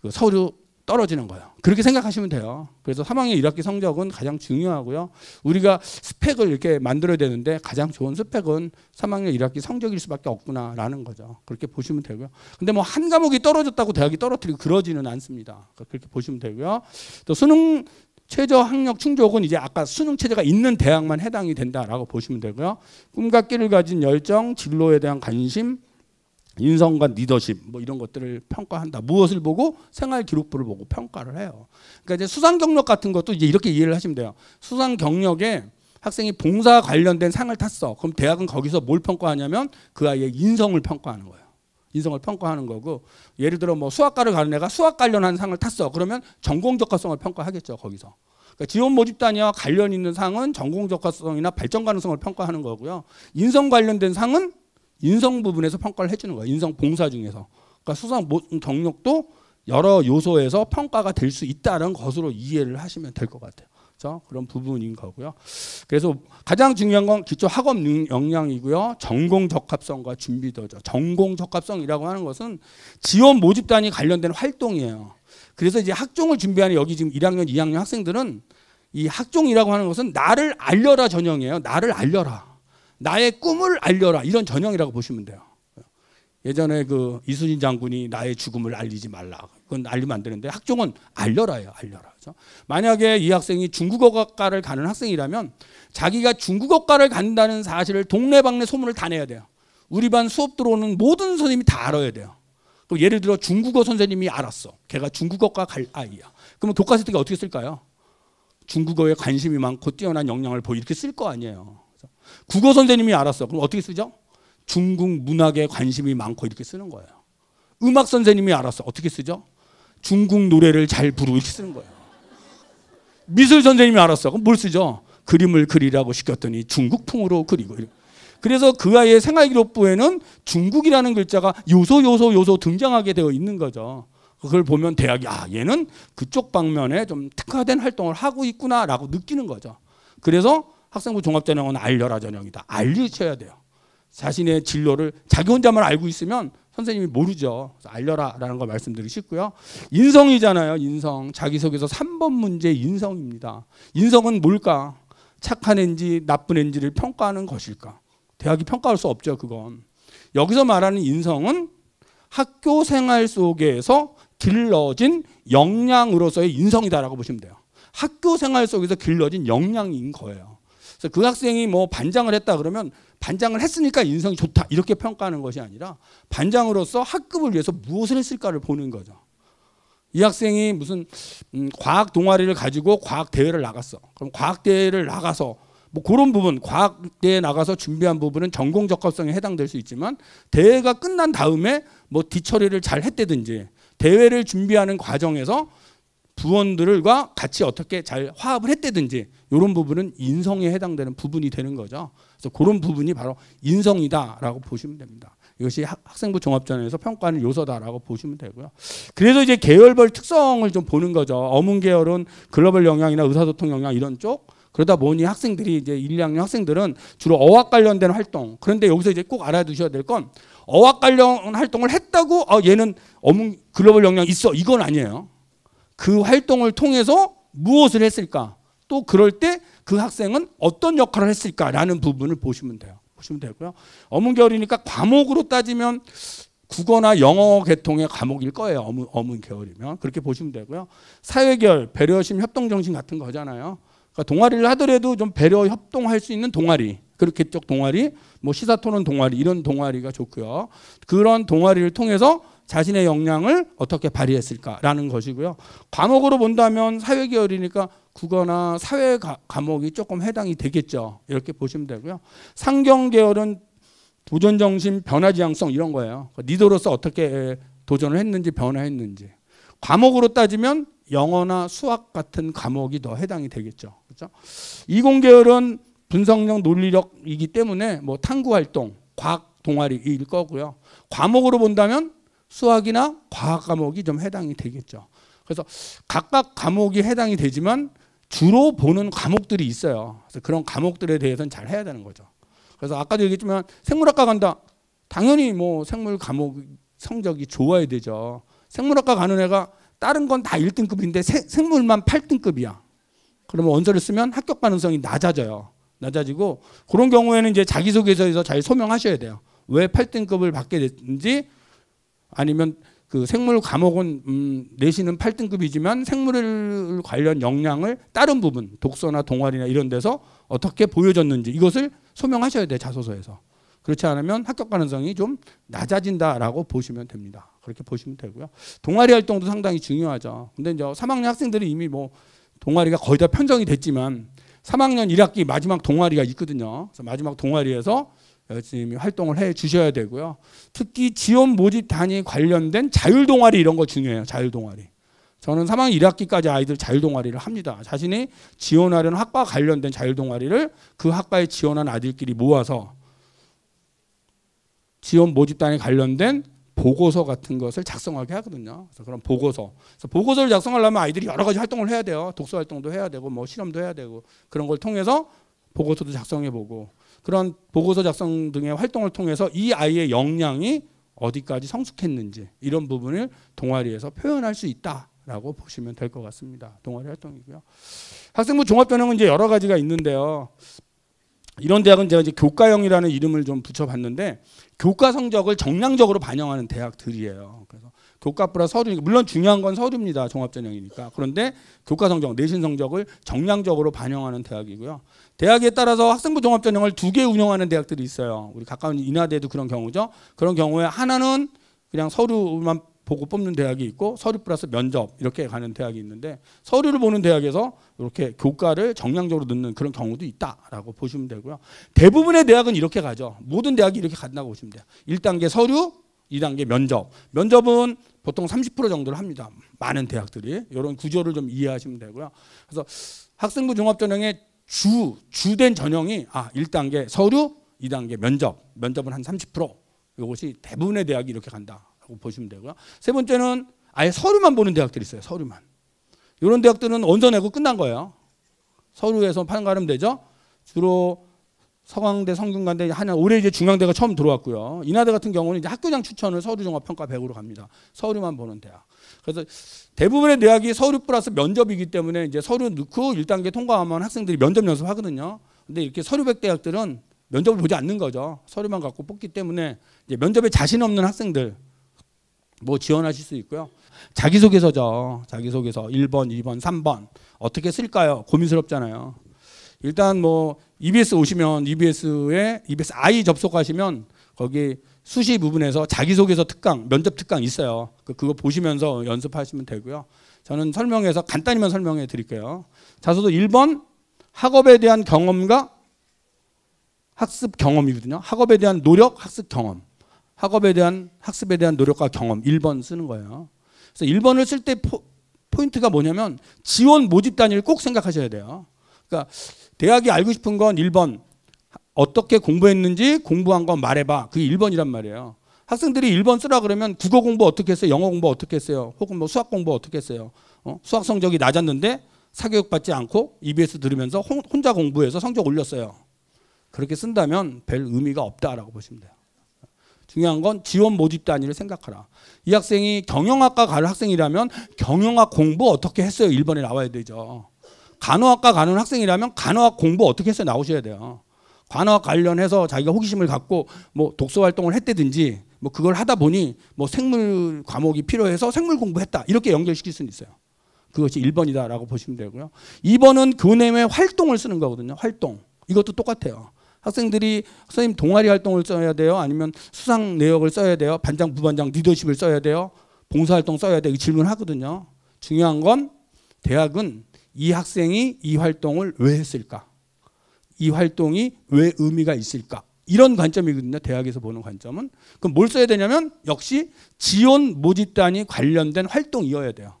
[SPEAKER 1] 그 서류 떨어지는 거예요. 그렇게 생각하시면 돼요. 그래서 3학년 1학기 성적은 가장 중요하고요. 우리가 스펙을 이렇게 만들어야 되는데 가장 좋은 스펙은 3학년 1학기 성적일 수밖에 없구나라는 거죠. 그렇게 보시면 되고요. 근데 뭐 한 과목이 떨어졌다고 대학이 떨어뜨리고 그러지는 않습니다. 그렇게 보시면 되고요. 또 수능 최저 학력 충족은 이제 아까 수능 체제가 있는 대학만 해당이 된다라고 보시면 되고요. 꿈과 끼를 가진 열정, 진로에 대한 관심, 인성과 리더십 뭐 이런 것들을 평가한다. 무엇을 보고 생활 기록부를 보고 평가를 해요. 그러니까 이제 수상 경력 같은 것도 이제 이렇게 이해를 하시면 돼요. 수상 경력에 학생이 봉사 관련된 상을 탔어. 그럼 대학은 거기서 뭘 평가하냐면 그 아이의 인성을 평가하는 거예요. 인성을 평가하는 거고 예를 들어 뭐 수학과를 가는 애가 수학 관련한 상을 탔어. 그러면 전공 적합성을 평가하겠죠. 거기서. 그러니까 지원 모집 단위와 관련 있는 상은 전공 적합성이나 발전 가능성을 평가하는 거고요. 인성 관련된 상은 인성 부분에서 평가를 해주는 거야. 인성 봉사 중에서. 그러니까 수상 경력도 여러 요소에서 평가가 될 수 있다는 것으로 이해를 하시면 될 것 같아요. 그렇죠? 그런 부분인 거고요. 그래서 가장 중요한 건 기초 학업 역량이고요. 전공 적합성과 준비도죠. 전공 적합성이라고 하는 것은 지원 모집단이 관련된 활동이에요. 그래서 이제 학종을 준비하는 여기 지금 1학년, 2학년 학생들은 이 학종이라고 하는 것은 나를 알려라 전형이에요. 나를 알려라. 나의 꿈을 알려라 이런 전형이라고 보시면 돼요. 예전에 그 이순신 장군이 나의 죽음을 알리지 말라. 그건 알리면 안 되는데 학종은 알려라예요. 알려라. 그죠? 만약에 이 학생이 중국어과를 가는 학생이라면 자기가 중국어과를 간다는 사실을 동네방네 소문을 다 내야 돼요. 우리 반 수업 들어오는 모든 선생님이 다 알아야 돼요. 그럼 예를 들어 중국어 선생님이 알았어. 걔가 중국어과 갈 아이야. 그러면 교과서 어떻게 쓸까요? 중국어에 관심이 많고 뛰어난 역량을 보이 이렇게 쓸 거 아니에요. 국어 선생님이 알았어. 그럼 어떻게 쓰죠? 중국 문학에 관심이 많고 이렇게 쓰는 거예요. 음악 선생님이 알았어. 어떻게 쓰죠? 중국 노래를 잘 부르고 이렇게 쓰는 거예요. 미술 선생님이 알았어. 그럼 뭘 쓰죠? 그림을 그리라고 시켰더니 중국풍으로 그리고. 그래서 그 아이의 생활기록부에는 중국이라는 글자가 요소 요소 요소 등장하게 되어 있는 거죠. 그걸 보면 대학이 아 얘는 그쪽 방면에 좀 특화된 활동을 하고 있구나라고 느끼는 거죠. 그래서 학생부 종합전형은 알려라 전형이다. 알리셔야 돼요. 자신의 진로를 자기 혼자만 알고 있으면 선생님이 모르죠. 알려라라는 걸 말씀드리고 싶고요. 인성이잖아요. 인성. 자기소개서 3번 문제 인성입니다. 인성은 뭘까? 착한 앤지 나쁜 앤지를 평가하는 것일까? 대학이 평가할 수 없죠. 그건. 여기서 말하는 인성은 학교 생활 속에서 길러진 역량으로서의 인성이다라고 보시면 돼요. 학교 생활 속에서 길러진 역량인 거예요. 그래서 그 학생이 뭐 반장을 했다 그러면 반장을 했으니까 인성이 좋다 이렇게 평가하는 것이 아니라 반장으로서 학급을 위해서 무엇을 했을까를 보는 거죠. 이 학생이 무슨 음, 과학 동아리를 가지고 과학 대회를 나갔어. 그럼 과학 대회를 나가서 뭐 그런 부분 과학 대회 나가서 준비한 부분은 전공 적합성에 해당될 수 있지만 대회가 끝난 다음에 뭐 뒤처리를 잘 했다든지 대회를 준비하는 과정에서 부원들과 같이 어떻게 잘 화합을 했다든지 이런 부분은 인성에 해당되는 부분이 되는 거죠. 그래서 그런 부분이 바로 인성이다라고 보시면 됩니다. 이것이 학생부 종합전에서 평가하는 요소다라고 보시면 되고요. 그래서 이제 계열별 특성을 좀 보는 거죠. 어문 계열은 글로벌 영향이나 의사소통 영향 이런 쪽. 그러다 보니 학생들이 이제 1, 2학년 학생들은 주로 어학 관련된 활동. 그런데 여기서 이제 꼭 알아두셔야 될 건 어학 관련 활동을 했다고 어 얘는 어문 글로벌 영향 있어. 이건 아니에요. 그 활동을 통해서 무엇을 했을까? 또 그럴 때 그 학생은 어떤 역할을 했을까라는 부분을 보시면 돼요. 보시면 되고요. 어문결이니까 과목으로 따지면 국어나 영어 계통의 과목일 거예요. 어문, 어문 계이면 그렇게 보시면 되고요. 사회계 배려심, 협동정신 같은 거잖아요. 그러니까 동아리를 하더라도 좀 배려 협동할 수 있는 동아리 그렇게 쪽 동아리, 뭐 시사토론 동아리 이런 동아리가 좋고요. 그런 동아리를 통해서 자신의 역량을 어떻게 발휘했을까라는 것이고요. 과목으로 본다면 사회계열이니까 국어나 사회 과목이 조금 해당이 되겠죠. 이렇게 보시면 되고요. 상경계열은 도전정신, 변화지향성 이런 거예요. 리더로서 그러니까 어떻게 도전을 했는지 변화했는지. 과목으로 따지면 영어나 수학 같은 과목이 더 해당이 되겠죠. 그렇죠? 이공계열은 분석력 논리력이기 때문에 뭐 탐구 활동, 과학 동아리일 거고요. 과목으로 본다면 수학이나 과학 과목이 좀 해당이 되겠죠. 그래서 각각 과목이 해당이 되지만 주로 보는 과목들이 있어요. 그래서 그런 과목들에 대해서는 잘 해야 되는 거죠. 그래서 아까도 얘기했지만 생물학과 간다. 당연히 뭐 생물 과목 성적이 좋아야 되죠. 생물학과 가는 애가 다른 건 다 1등급인데 생물만 8등급이야. 그러면 원서를 쓰면 합격 가능성이 낮아져요. 낮아지고 그런 경우에는 이제 자기소개서에서 잘 소명하셔야 돼요. 왜 8등급을 받게 됐는지 아니면 그 생물 과목은 음, 내신은 8등급이지만 생물 관련 역량을 다른 부분 독서나 동아리나 이런 데서 어떻게 보여줬는지 이것을 소명하셔야 돼 자소서에서 그렇지 않으면 합격 가능성이 좀 낮아진다라고 보시면 됩니다. 그렇게 보시면 되고요. 동아리 활동도 상당히 중요하죠. 근데 이제 3학년 학생들이 이미 뭐 동아리가 거의 다 편성이 됐지만 3학년 1학기 마지막 동아리가 있거든요. 그래서 마지막 동아리에서 열심히 활동을 해 주셔야 되고요. 특히 지원 모집 단위 관련된 자율 동아리 이런 거 중요해요. 자율 동아리. 저는 3학 1학기까지 아이들 자율 동아리를 합니다. 자신이 지원하려는 학과 관련된 자율 동아리를 그 학과에 지원한 아들끼리 모아서 지원 모집 단위 관련된 보고서 같은 것을 작성하게 하거든요. 그래서 그런 보고서. 그래서 보고서를 작성하려면 아이들이 여러 가지 활동을 해야 돼요. 독서 활동도 해야 되고 뭐 실험도 해야 되고 그런 걸 통해서 보고서도 작성해 보고 그런 보고서 작성 등의 활동을 통해서 이 아이의 역량이 어디까지 성숙했는지 이런 부분을 동아리에서 표현할 수 있다라고 보시면 될 것 같습니다. 동아리 활동이고요. 학생부 종합전형은 이제 여러 가지가 있는데요. 이런 대학은 제가 이제 교과형이라는 이름을 좀 붙여봤는데 교과 성적을 정량적으로 반영하는 대학들이에요. 그래서 교과 플러 서류 물론 중요한 건 서류입니다. 종합전형이니까 그런데 교과 성적 내신 성적을 정량적으로 반영하는 대학이고요. 대학에 따라서 학생부 종합전형을 두 개 운영하는 대학들이 있어요. 우리 가까운 인하대도 그런 경우죠. 그런 경우에 하나는 그냥 서류만 보고 뽑는 대학이 있고 서류 플러스 면접 이렇게 가는 대학이 있는데 서류를 보는 대학에서 이렇게 교과를 정량적으로 넣는 그런 경우도 있다라고 보시면 되고요. 대부분의 대학은 이렇게 가죠. 모든 대학이 이렇게 간다고 보시면 돼요. 1단계 서류, 2단계 면접. 면접은 보통 30% 정도를 합니다. 많은 대학들이 이런 구조를 좀 이해하시면 되고요. 그래서 학생부 종합전형에 주, 주된 전형이 아, 1단계 서류, 2단계 면접, 면접은 한 30%. 이것이 대부분의 대학이 이렇게 간다라고 보시면 되고요. 세 번째는 아예 서류만 보는 대학들이 있어요. 서류만. 이런 대학들은 원서 내고 끝난 거예요. 서류에서 판가름 되죠. 주로 서강대, 성균관대, 한양, 올해 이제 중앙대가 처음 들어왔고요. 이나대 같은 경우는 이제 학교장 추천을 서울종합평가 100으로 갑니다. 서울만 보는 대학. 그래서 대부분의 대학이 서울 플러스 면접이기 때문에 이제 서류 넣고 1단계 통과하면 학생들이 면접 연습하거든요. 근데 이렇게 서류백 대학들은 면접을 보지 않는 거죠. 서류만 갖고 뽑기 때문에 이제 면접에 자신 없는 학생들 뭐 지원하실 수 있고요. 자기소개서죠. 자기소개서 1번, 2번, 3번 어떻게 쓸까요? 고민스럽잖아요. 일단 뭐 EBS 오시면 EBS에 EBS I 접속하시면 거기 수시 부분에서 자기소개서 특강, 면접 특강 있어요. 그, 그거 보시면서 연습하시면 되고요. 저는 설명해서 간단히만 설명해 드릴게요. 자소서 1번 학업에 대한 경험과 학습 경험이거든요. 학업에 대한 노력, 학습 경험. 학업에 대한 학습에 대한 노력과 경험 1번 쓰는 거예요. 그래서 1번을 쓸 때 포인트가 뭐냐면 지원 모집 단위를 꼭 생각하셔야 돼요. 그러니까 대학이 알고 싶은 건 1번. 어떻게 공부했는지 공부한 건 말해봐. 그게 1번이란 말이에요. 학생들이 1번 쓰라 그러면 국어 공부 어떻게 했어요? 영어 공부 어떻게 했어요? 혹은 뭐 수학 공부 어떻게 했어요? 어? 수학 성적이 낮았는데 사교육 받지 않고 EBS 들으면서 혼자 공부해서 성적 올렸어요. 그렇게 쓴다면 별 의미가 없다라고 보시면 돼요. 중요한 건 지원 모집 단위를 생각하라. 이 학생이 경영학과 갈 학생이라면 경영학 공부 어떻게 했어요? 1번에 나와야 되죠. 간호학과 가는 학생이라면 간호학 공부 어떻게 해서 나오셔야 돼요. 간호학 관련해서 자기가 호기심을 갖고 뭐 독서 활동을 했대든지뭐 그걸 하다 보니 뭐 생물 과목이 필요해서 생물 공부했다. 이렇게 연결시킬 수는 있어요. 그것이 1번이다라고 보시면 되고요. 2번은 교내외 활동을 쓰는 거거든요. 활동. 이것도 똑같아요. 학생들이 선생님 동아리 활동을 써야 돼요. 아니면 수상 내역을 써야 돼요. 반장, 부반장, 리더십을 써야 돼요. 봉사활동 써야 돼요. 질문하거든요. 중요한 건 대학은 이 학생이 이 활동을 왜 했을까? 이 활동이 왜 의미가 있을까? 이런 관점이거든요. 대학에서 보는 관점은. 그럼 뭘 써야 되냐면 역시 지원 모집단이 관련된 활동이어야 돼요.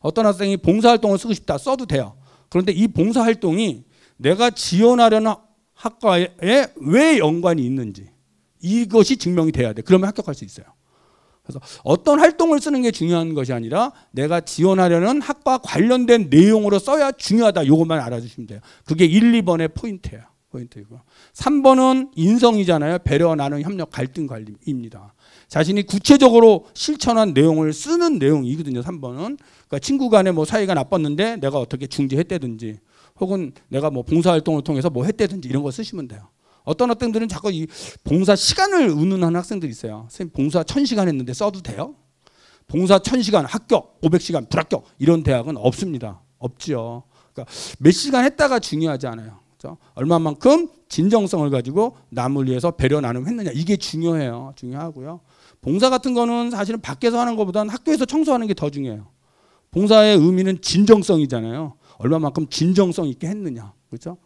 [SPEAKER 1] 어떤 학생이 봉사활동을 쓰고 싶다 써도 돼요. 그런데 이 봉사활동이 내가 지원하려는 학과에 왜 연관이 있는지 이것이 증명이 돼야 돼. 그러면 합격할 수 있어요. 그래서 어떤 활동을 쓰는 게 중요한 것이 아니라 내가 지원하려는 학과 관련된 내용으로 써야 중요하다. 요것만 알아주시면 돼요. 그게 1, 2번의 포인트예요. 포인트이고. 3번은 인성이잖아요. 배려, 나눔, 협력, 갈등 관리입니다. 자신이 구체적으로 실천한 내용을 쓰는 내용이거든요. 3번은. 그러니까 친구 간에 뭐 사이가 나빴는데 내가 어떻게 중지했다든지 혹은 내가 뭐 봉사활동을 통해서 뭐 했다든지 이런 거 쓰시면 돼요. 어떤 학생들은 자꾸 이 봉사 시간을 운운하는 학생들이 있어요. 선생님 봉사 1000시간 했는데 써도 돼요? 봉사 1000시간 합격, 500시간 불합격 이런 대학은 없습니다. 없지 그러니까 몇 시간 했다가 중요하지 않아요. 그렇죠? 얼마만큼 진정성을 가지고 남을 위해서 배려 나눔 했느냐 이게 중요해요. 중요하고요. 봉사 같은 거는 사실은 밖에서 하는 것보다는 학교에서 청소하는 게 더 중요해요. 봉사의 의미는 진정성이잖아요. 얼마만큼 진정성 있게 했느냐. 그렇죠?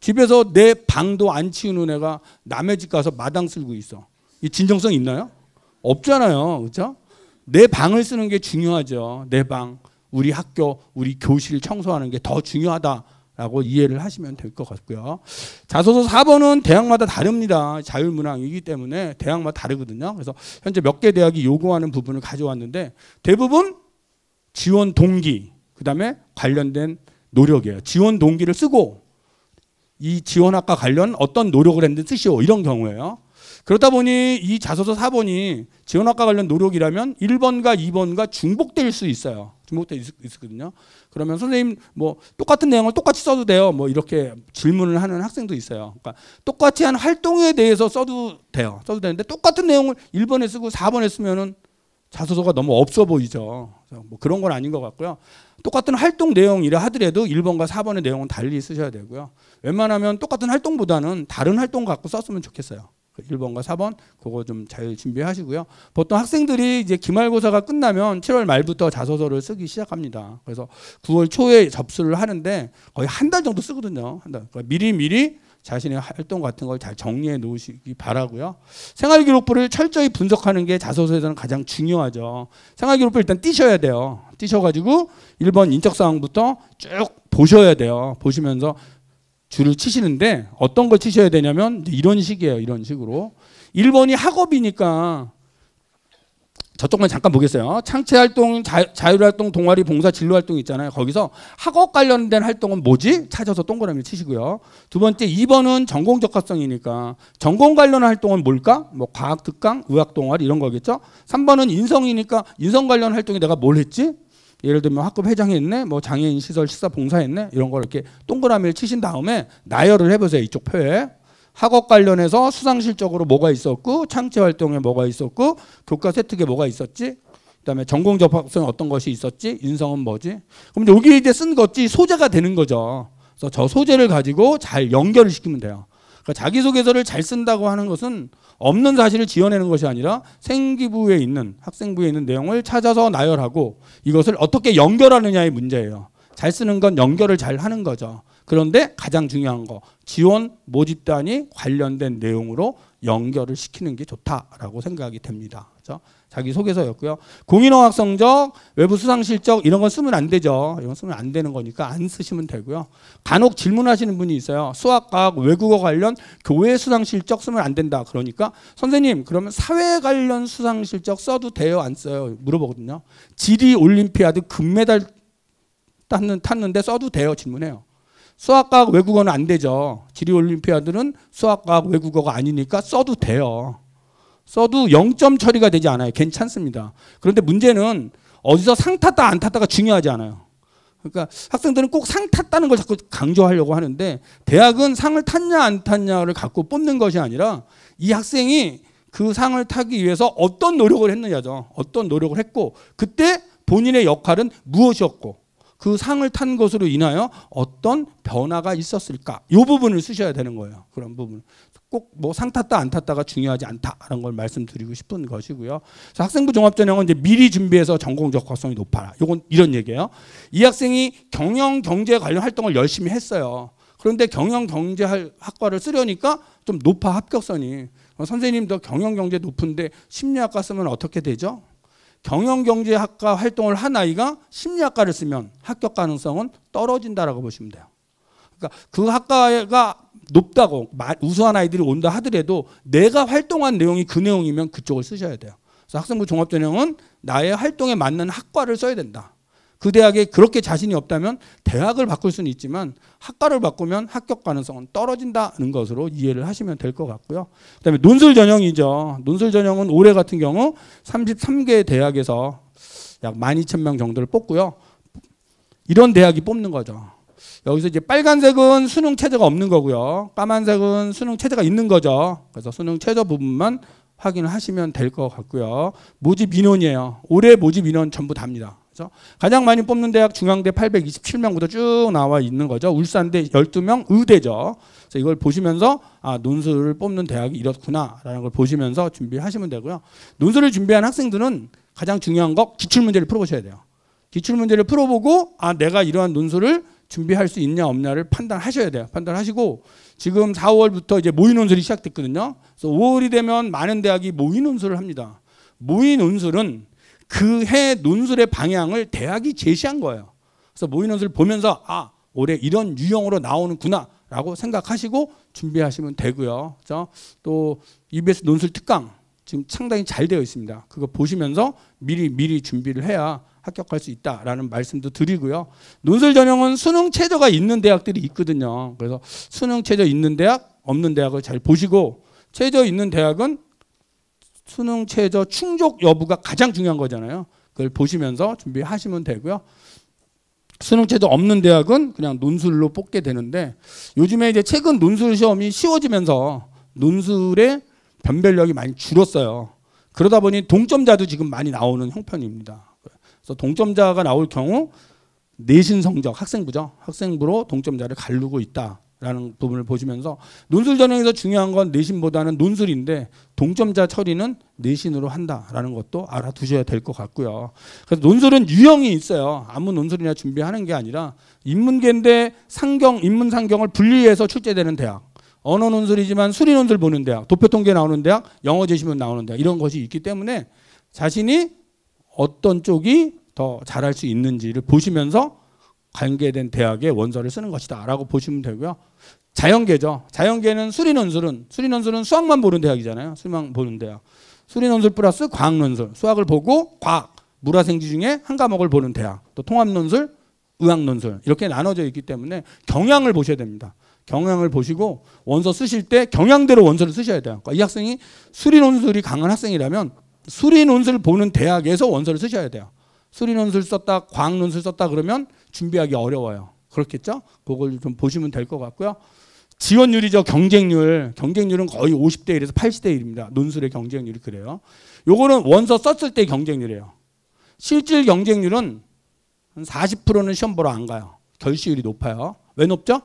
[SPEAKER 1] 집에서 내 방도 안 치우는 애가 남의 집 가서 마당 쓸고 있어. 이 진정성 있나요? 없잖아요. 그렇죠? 내 방을 쓰는 게 중요하죠. 내 방, 우리 학교, 우리 교실 청소하는 게 더 중요하다라고 이해를 하시면 될 것 같고요. 자소서 4번은 대학마다 다릅니다. 자율문항이기 때문에 대학마다 다르거든요. 그래서 현재 몇 개 대학이 요구하는 부분을 가져왔는데 대부분 지원 동기, 그 다음에 관련된 노력이에요. 지원 동기를 쓰고 이 지원학과 관련 어떤 노력을 했는지 쓰시오 이런 경우에요그렇다 보니 이 자소서 4번이 지원학과 관련 노력이라면 1번과 2번과 중복될 수 있어요. 중복될 수 있거든요. 그러면 선생님 뭐 똑같은 내용을 똑같이 써도 돼요. 뭐 이렇게 질문을 하는 학생도 있어요. 그러니까 똑같이 한 활동에 대해서 써도 돼요. 써도 되는데 똑같은 내용을 1번에 쓰고 4번에 쓰면은 자소서가 너무 없어 보이죠. 뭐 그런 건 아닌 것 같고요. 똑같은 활동 내용이라 하더라도 1번과 4번의 내용은 달리 쓰셔야 되고요. 웬만하면 똑같은 활동보다는 다른 활동 갖고 썼으면 좋겠어요. 1번과 그 4번 그거 좀 잘 준비하시고요. 보통 학생들이 이제 기말고사가 끝나면 7월 말부터 자소서를 쓰기 시작합니다. 그래서 9월 초에 접수를 하는데 거의 한 달 정도 쓰거든요. 한 달. 그러니까 미리미리 자신의 활동 같은 걸 잘 정리해 놓으시기 바라고요. 생활기록부를 철저히 분석하는 게 자소서에서는 가장 중요하죠. 생활기록부 일단 띄셔야 돼요. 뛰셔가지고 1번 인적사항부터 쭉 보셔야 돼요. 보시면서 줄을 치시는데 어떤 걸 치셔야 되냐면 이런 식이에요. 이런 식으로. 1번이 학업이니까 저쪽만 잠깐 보겠어요. 창체활동, 자율활동, 동아리, 봉사, 진로활동 있잖아요. 거기서 학업 관련된 활동은 뭐지? 찾아서 동그라미를 치시고요. 두 번째 2번은 전공 적합성이니까 전공 관련 활동은 뭘까? 뭐 과학 특강, 의학 동아리 이런 거겠죠. 3번은 인성이니까 인성 관련 활동이 내가 뭘 했지? 예를 들면 학급 회장했네, 뭐 장애인 시설 시사 봉사했네 이런 걸 이렇게 동그라미를 치신 다음에 나열을 해보세요 이쪽 표에. 학업 관련해서 수상 실적으로 뭐가 있었고 창체 활동에 뭐가 있었고 교과 세특에 뭐가 있었지 그다음에 전공 접합성 어떤 것이 있었지 인성은 뭐지 그럼 여기 이제 쓴것지 소재가 되는 거죠 그래서 저 소재를 가지고 잘 연결을 시키면 돼요 그러니까 자기소개서를 잘 쓴다고 하는 것은 없는 사실을 지어내는 것이 아니라 생기부에 있는 학생부에 있는 내용을 찾아서 나열하고 이것을 어떻게 연결하느냐의 문제예요. 잘 쓰는 건 연결을 잘 하는 거죠. 그런데 가장 중요한 거 지원 모집단이 관련된 내용으로 연결을 시키는 게 좋다라고 생각이 됩니다. 그렇죠? 자기 소개서였고요. 공인어학 성적, 외부 수상 실적 이런 건 쓰면 안 되죠. 이건 쓰면 안 되는 거니까 안 쓰시면 되고요. 간혹 질문하시는 분이 있어요. 수학과 외국어 관련 교회 수상 실적 쓰면 안 된다. 그러니까 선생님 그러면 사회 관련 수상 실적 써도 돼요? 안 써요? 물어보거든요. 지리 올림피아드 금메달 탔는데 써도 돼요? 질문해요. 수학과 외국어는 안 되죠. 지리올림피아드는 수학과 외국어가 아니니까 써도 돼요. 써도 0점 처리가 되지 않아요. 괜찮습니다. 그런데 문제는 어디서 상 탔다 안 탔다가 중요하지 않아요. 그러니까 학생들은 꼭 상 탔다는 걸 자꾸 강조하려고 하는데 대학은 상을 탔냐 안 탔냐를 갖고 뽑는 것이 아니라 이 학생이 그 상을 타기 위해서 어떤 노력을 했느냐죠. 어떤 노력을 했고 그때 본인의 역할은 무엇이었고 그 상을 탄 것으로 인하여 어떤 변화가 있었을까? 이 부분을 쓰셔야 되는 거예요. 그런 부분. 꼭 뭐 상 탔다 안 탔다가 중요하지 않다라는 걸 말씀드리고 싶은 것이고요. 그래서 학생부 종합전형은 이제 미리 준비해서 전공 적합성이 높아라. 요건 이런 얘기예요. 이 학생이 경영 경제 관련 활동을 열심히 했어요. 그런데 경영 경제 학과를 쓰려니까 좀 높아 합격선이. 선생님도 경영 경제 높은데 심리학과 쓰면 어떻게 되죠? 경영경제학과 활동을 한 아이가 심리학과를 쓰면 합격 가능성은 떨어진다라고 보시면 돼요. 그러니까 그 학과가 높다고 우수한 아이들이 온다 하더라도 내가 활동한 내용이 그 내용이면 그쪽을 쓰셔야 돼요. 그래서 학생부 종합전형은 나의 활동에 맞는 학과를 써야 된다. 그 대학에 그렇게 자신이 없다면 대학을 바꿀 수는 있지만 학과를 바꾸면 합격 가능성은 떨어진다는 것으로 이해를 하시면 될 것 같고요. 그다음에 논술 전형이죠. 논술 전형은 올해 같은 경우 33개 대학에서 약 12,000명 정도를 뽑고요. 이런 대학이 뽑는 거죠. 여기서 이제 빨간색은 수능 체제가 없는 거고요. 까만색은 수능 체제가 있는 거죠. 그래서 수능 체제 부분만 확인을 하시면 될 것 같고요. 모집 인원이에요. 올해 모집 인원 전부 답니다. 그렇죠? 가장 많이 뽑는 대학 중앙대 827명부터 쭉 나와 있는 거죠. 울산대 12명, 의대죠. 그래서 이걸 보시면서 아, 논술을 뽑는 대학이 이렇구나라는 걸 보시면서 준비하시면 되고요. 논술을 준비한 학생들은 가장 중요한 거 기출 문제를 풀어보셔야 돼요. 기출 문제를 풀어보고 아 내가 이러한 논술을 준비할 수 있냐 없냐를 판단하셔야 돼요. 판단하시고 지금 4월부터 이제 모의 논술이 시작됐거든요. 그래서 5월이 되면 많은 대학이 모의 논술을 합니다. 모의 논술은 그해 논술의 방향을 대학이 제시한 거예요. 그래서 모의논술 보면서 아 올해 이런 유형으로 나오는구나라고 생각하시고 준비하시면 되고요. 그렇죠? 또 EBS 논술 특강 지금 상당히 잘 되어 있습니다. 그거 보시면서 미리 미리 준비를 해야 합격할 수 있다라는 말씀도 드리고요. 논술 전형은 수능 최저가 있는 대학들이 있거든요. 그래서 수능 최저 있는 대학, 없는 대학을 잘 보시고 최저 있는 대학은 수능 최저 충족 여부가 가장 중요한 거잖아요. 그걸 보시면서 준비하시면 되고요. 수능 최저 없는 대학은 그냥 논술로 뽑게 되는데 요즘에 이제 최근 논술 시험이 쉬워지면서 논술의 변별력이 많이 줄었어요. 그러다 보니 동점자도 지금 많이 나오는 형편입니다. 그래서 동점자가 나올 경우 내신 성적 학생부죠. 학생부로 동점자를 가르고 있다. 라는 부분을 보시면서 논술 전형에서 중요한 건 내신보다는 논술인데 동점자 처리는 내신으로 한다라는 것도 알아두셔야 될 것 같고요. 그래서 논술은 유형이 있어요. 아무 논술이나 준비하는 게 아니라 인문계인데 상경 인문 상경을 분리해서 출제되는 대학. 언어 논술이지만 수리 논술 보는 대학, 도표 통계 나오는 대학, 영어 제시문 나오는 대학 이런 것이 있기 때문에 자신이 어떤 쪽이 더 잘할 수 있는지를 보시면서 관계된 대학의 원서를 쓰는 것이다 라고 보시면 되고요. 자연계죠. 자연계는 수리논술은 수리논술은 수학만 보는 대학이잖아요. 수학만 보는 대학. 수리논술 플러스 과학논술 수학을 보고 과학 물화생지 중에 한 과목을 보는 대학 또 통합논술 의학논술 이렇게 나눠져 있기 때문에 경향을 보셔야 됩니다. 경향을 보시고 원서 쓰실 때 경향대로 원서를 쓰셔야 돼요. 그러니까 이 학생이 수리논술이 강한 학생이라면 수리논술 보는 대학에서 원서를 쓰셔야 돼요. 수리논술 썼다 과학논술 썼다 그러면 준비하기 어려워요. 그렇겠죠? 그걸 좀 보시면 될 것 같고요. 지원율이죠. 경쟁률. 경쟁률은 거의 50대 1에서 80대 1입니다. 논술의 경쟁률이 그래요. 요거는 원서 썼을 때 경쟁률이에요. 실질 경쟁률은 40%는 시험 보러 안 가요. 결시율이 높아요. 왜 높죠?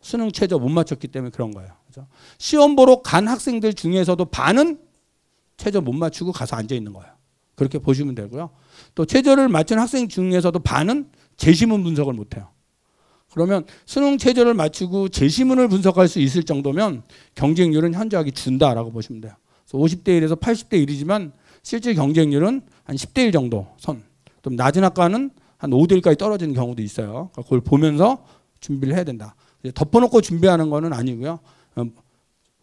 [SPEAKER 1] 수능 최저 못 맞췄기 때문에 그런 거예요. 그렇죠? 시험 보러 간 학생들 중에서도 반은 최저 못 맞추고 가서 앉아 있는 거예요. 그렇게 보시면 되고요. 또 최저를 맞춘 학생 중에서도 반은 재심은 분석을 못해요. 그러면 수능 체제를 맞추고 재심문을 분석할 수 있을 정도면 경쟁률은 현저하게 준다라고 보시면 돼요. 50대 1에서 80대 1이지만 실제 경쟁률은 한 10대 1 정도 선. 좀 낮은 학과는 한 5대 1까지 떨어지는 경우도 있어요. 그러니까 그걸 보면서 준비를 해야 된다. 덮어놓고 준비하는 거는 아니고요. 음,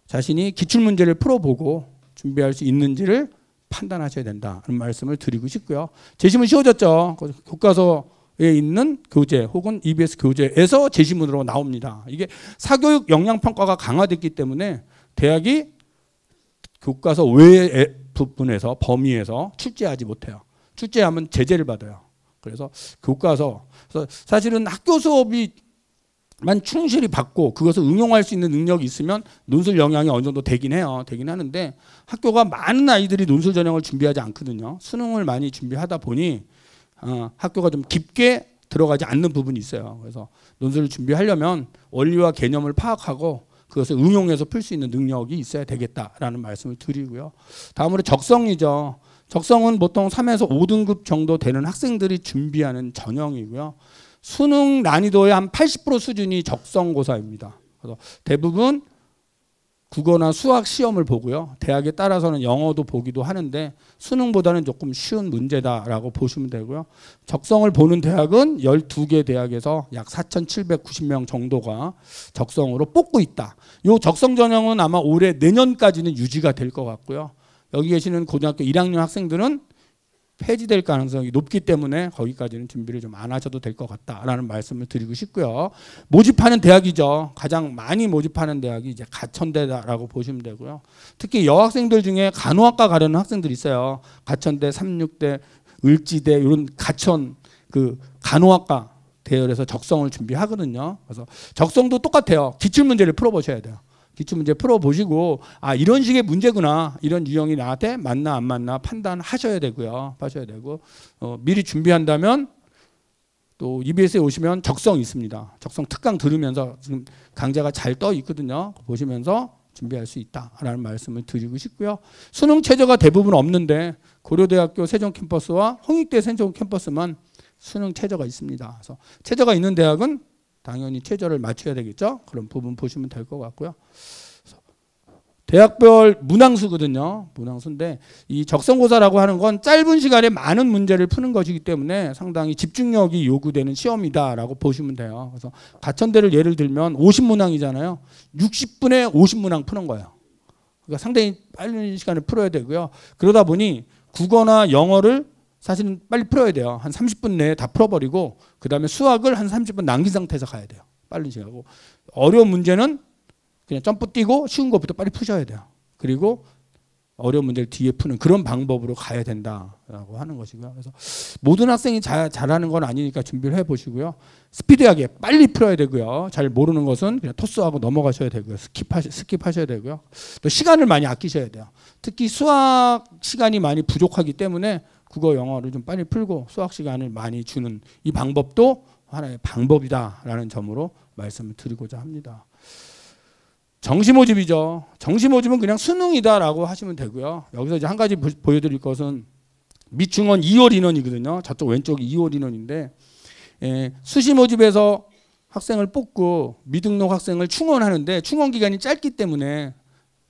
[SPEAKER 1] 자신이 기출 문제를 풀어보고 준비할 수 있는지를 판단하셔야 된다는 말씀을 드리고 싶고요. 재심은 쉬워졌죠. 교과서 에 있는 교재 혹은 EBS 교재에서 제시문으로 나옵니다. 이게 사교육 역량평가가 강화됐기 때문에 대학이 교과서 외 부분에서 범위에서 출제하지 못해요. 출제하면 제재를 받아요. 그래서 교과서 그래서 사실은 학교 수업이 만 충실히 받고 그것을 응용할 수 있는 능력이 있으면 논술 영향이 어느 정도 되긴 해요. 되긴 하는데 학교가 많은 아이들이 논술 전형을 준비하지 않거든요. 수능을 많이 준비하다 보니 어, 학교가 좀 깊게 들어가지 않는 부분이 있어요. 그래서 논술을 준비하려면 원리와 개념을 파악하고 그것을 응용해서 풀 수 있는 능력이 있어야 되겠다라는 말씀을 드리고요. 다음으로 적성이죠. 적성은 보통 3에서 5등급 정도 되는 학생들이 준비하는 전형이고요. 수능 난이도의 한 80% 수준이 적성고사입니다. 그래서 대부분 국어나 수학 시험을 보고요. 대학에 따라서는 영어도 보기도 하는데 수능보다는 조금 쉬운 문제다라고 보시면 되고요. 적성을 보는 대학은 12개 대학에서 약 4,790명 정도가 적성으로 뽑고 있다. 이 적성 전형은 아마 올해 내년까지는 유지가 될 것 같고요. 여기 계시는 고등학교 1학년 학생들은 폐지될 가능성이 높기 때문에 거기까지는 준비를 좀 안 하셔도 될 것 같다라는 말씀을 드리고 싶고요. 모집하는 대학이죠. 가장 많이 모집하는 대학이 이제 가천대다라고 보시면 되고요. 특히 여학생들 중에 간호학과 가려는 학생들 있어요. 가천대, 삼육대, 을지대 이런 가천 그 간호학과 대열에서 적성을 준비하거든요. 그래서 적성도 똑같아요. 기출 문제를 풀어 보셔야 돼요. 기출 문제 풀어 보시고 아 이런 식의 문제구나 이런 유형이 나한테 맞나 안 맞나 판단하셔야 되고요 하셔야 되고 어, 미리 준비한다면 또 EBS에 오시면 적성 있습니다 적성 특강 들으면서 지금 강좌가 잘 떠 있거든요 보시면서 준비할 수 있다라는 말씀을 드리고 싶고요 수능 최저가 대부분 없는데 고려대학교 세종 캠퍼스와 홍익대 세종 캠퍼스만 수능 최저가 있습니다 그래서 최저가 있는 대학은 당연히 최저를 맞춰야 되겠죠. 그런 부분 보시면 될 것 같고요. 대학별 문항수거든요. 문항수인데 이 적성고사라고 하는 건 짧은 시간에 많은 문제를 푸는 것이기 때문에 상당히 집중력이 요구되는 시험이다라고 보시면 돼요. 그래서 가천대를 예를 들면 50문항이잖아요. 60분에 50문항 푸는 거예요. 그러니까 상당히 빠른 시간에 풀어야 되고요. 그러다 보니 국어나 영어를 사실은 빨리 풀어야 돼요. 한 30분 내에 다 풀어버리고 그 다음에 수학을 한 30분 남긴 상태에서 가야 돼요. 빨리 지나고 어려운 문제는 그냥 점프 뛰고 쉬운 것부터 빨리 푸셔야 돼요. 그리고 어려운 문제를 뒤에 푸는 그런 방법으로 가야 된다라고 하는 것이고요. 그래서 모든 학생이 자, 잘하는 건 아니니까 준비를 해보시고요. 스피드하게 빨리 풀어야 되고요. 잘 모르는 것은 그냥 토스하고 넘어가셔야 되고요. 스킵하, 스킵하셔야 되고요. 또 시간을 많이 아끼셔야 돼요. 특히 수학 시간이 많이 부족하기 때문에 국어 영어를 좀 빨리 풀고 수학 시간을 많이 주는 이 방법도 하나의 방법이다라는 점으로 말씀을 드리고자 합니다. 정시 모집이죠. 정시 모집은 그냥 수능이다라고 하시면 되고요. 여기서 이제 한 가지 보여드릴 것은 미충원 2월 인원이거든요. 저쪽 왼쪽이 2월 인원인데 예, 수시 모집에서 학생을 뽑고 미등록 학생을 충원하는데 충원 기간이 짧기 때문에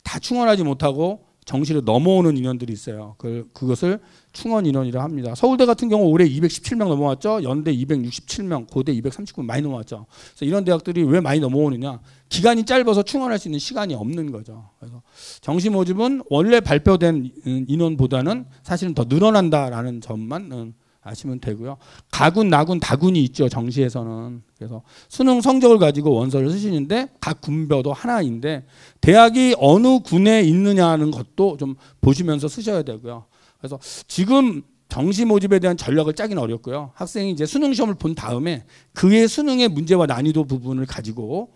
[SPEAKER 1] 다 충원하지 못하고 정시로 넘어오는 인원들이 있어요. 그, 그것을 충원 인원이라 합니다. 서울대 같은 경우 올해 217명 넘어왔죠. 연대 267명, 고대 239명 많이 넘어왔죠. 그래서 이런 대학들이 왜 많이 넘어오느냐? 기간이 짧아서 충원할 수 있는 시간이 없는 거죠. 그래서 정시 모집은 원래 발표된 인원보다는 사실은 더 늘어난다라는 점만 음, 아시면 되고요. 가군, 나군, 다군이 있죠. 정시에서는. 그래서 수능 성적을 가지고 원서를 쓰시는데 각 군별도 하나인데 대학이 어느 군에 있느냐는 것도 좀 보시면서 쓰셔야 되고요. 그래서 지금 정시 모집에 대한 전략을 짜긴 어렵고요. 학생이 이제 수능 시험을 본 다음에 그의 수능의 문제와 난이도 부분을 가지고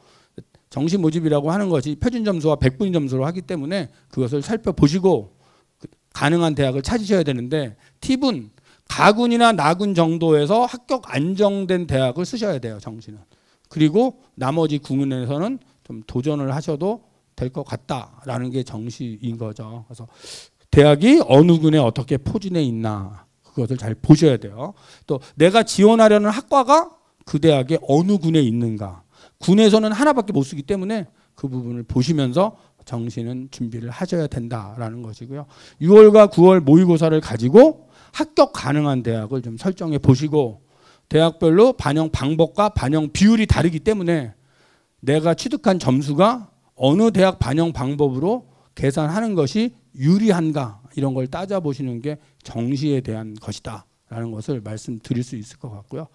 [SPEAKER 1] 정시 모집이라고 하는 것이 표준 점수와 백분 위 점수로 하기 때문에 그것을 살펴보시고 가능한 대학을 찾으셔야 되는데 팁은 가군이나 나군 정도에서 합격 안정된 대학을 쓰셔야 돼요 정신은 그리고 나머지 군문에서는좀 도전을 하셔도 될 것 같다라는 게 정시인 거죠 그래서 대학이 어느 군에 어떻게 포진해 있나 그것을 잘 보셔야 돼요 또 내가 지원하려는 학과가 그대학의 어느 군에 있는가 군에서는 하나밖에 못 쓰기 때문에 그 부분을 보시면서 정시는 준비를 하셔야 된다라는 것이고요 6월과 9월 모의고사를 가지고 합격 가능한 대학을 좀 설정해 보시고 대학별로 반영 방법과 반영 비율이 다르기 때문에 내가 취득한 점수가 어느 대학 반영 방법으로 계산하는 것이 유리한가 이런 걸 따져보시는 게 정시에 대한 것이다 라는 것을 말씀드릴 수 있을 것 같고요.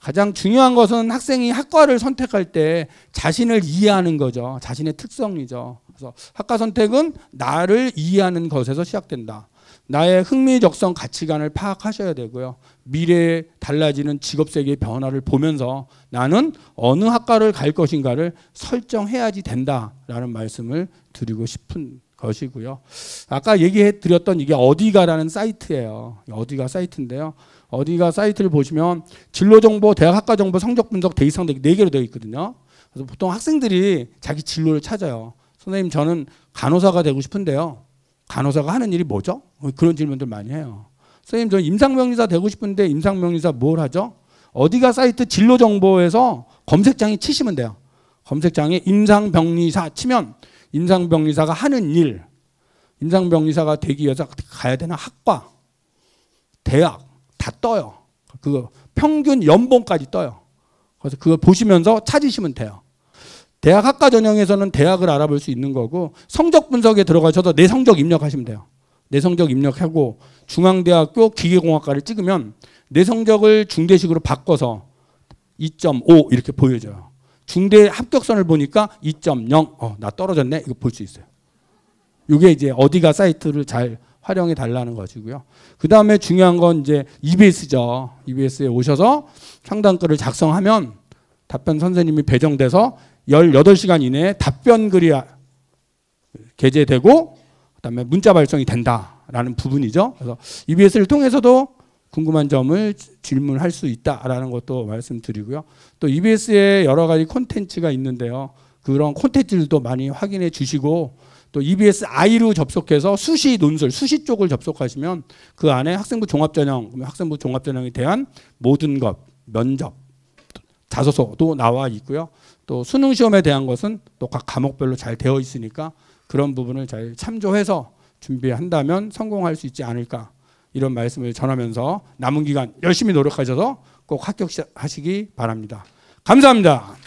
[SPEAKER 1] 가장 중요한 것은 학생이 학과를 선택할 때 자신을 이해하는 거죠. 자신의 특성이죠. 그래서 학과 선택은 나를 이해하는 것에서 시작된다. 나의 흥미적성 가치관을 파악하셔야 되고요. 미래에 달라지는 직업 세계의 변화를 보면서 나는 어느 학과를 갈 것인가를 설정해야지 된다라는 말씀을 드리고 싶은 것이고요. 아까 얘기해 드렸던 이게 어디가라는 사이트예요. 어디가 사이트인데요. 어디가 사이트를 보시면 진로 정보, 대학 학과 정보, 성적 분석, 대입상 대네 개로 되어 있거든요. 그래서 보통 학생들이 자기 진로를 찾아요. 선생님 저는 간호사가 되고 싶은데요. 간호사가 하는 일이 뭐죠? 그런 질문들 많이 해요. 선생님, 저 임상명리사 되고 싶은데 임상명리사 뭘 하죠? 어디가 사이트 진로 정보에서 검색창에 치시면 돼요. 검색창에 임상병리사 치면 임상병리사가 하는 일, 임상병리사가 되기 위해서 가야 되는 학과, 대학 다 떠요. 그 평균 연봉까지 떠요. 그래서 그걸 보시면서 찾으시면 돼요. 대학 학과 전형에서는 대학을 알아볼 수 있는 거고 성적 분석에 들어가셔서 내 성적 입력하시면 돼요. 내 성적 입력하고 중앙대학교 기계공학과를 찍으면 내 성적을 중대식으로 바꿔서 2.5 이렇게 보여줘요. 중대 합격선을 보니까 2.0. 어, 나 떨어졌네. 이거 볼 수 있어요. 이게 이제 어디가 사이트를 잘 활용해 달라는 것이고요. 그 다음에 중요한 건 이제 EBS죠. EBS에 오셔서 상담글을 작성하면 답변 선생님이 배정돼서 18시간 이내에 답변 글이 게재되고 그다음에 문자 발송이 된다라는 부분이죠. 그래서 EBS를 통해서도 궁금한 점을 질문할 수 있다라는 것도 말씀드리고요. 또 EBS에 여러 가지 콘텐츠가 있는데요. 그런 콘텐츠들도 많이 확인해 주시고 또 EBS 아이로 접속해서 수시 논술, 수시 쪽을 접속하시면 그 안에 학생부 종합전형, 학생부 종합전형에 대한 모든 것, 면접, 자소서도 나와 있고요. 또 수능 시험에 대한 것은 또 각 과목별로 잘 되어 있으니까 그런 부분을 잘 참조해서 준비한다면 성공할 수 있지 않을까 이런 말씀을 전하면서 남은 기간 열심히 노력하셔서 꼭 합격하시기 바랍니다. 감사합니다.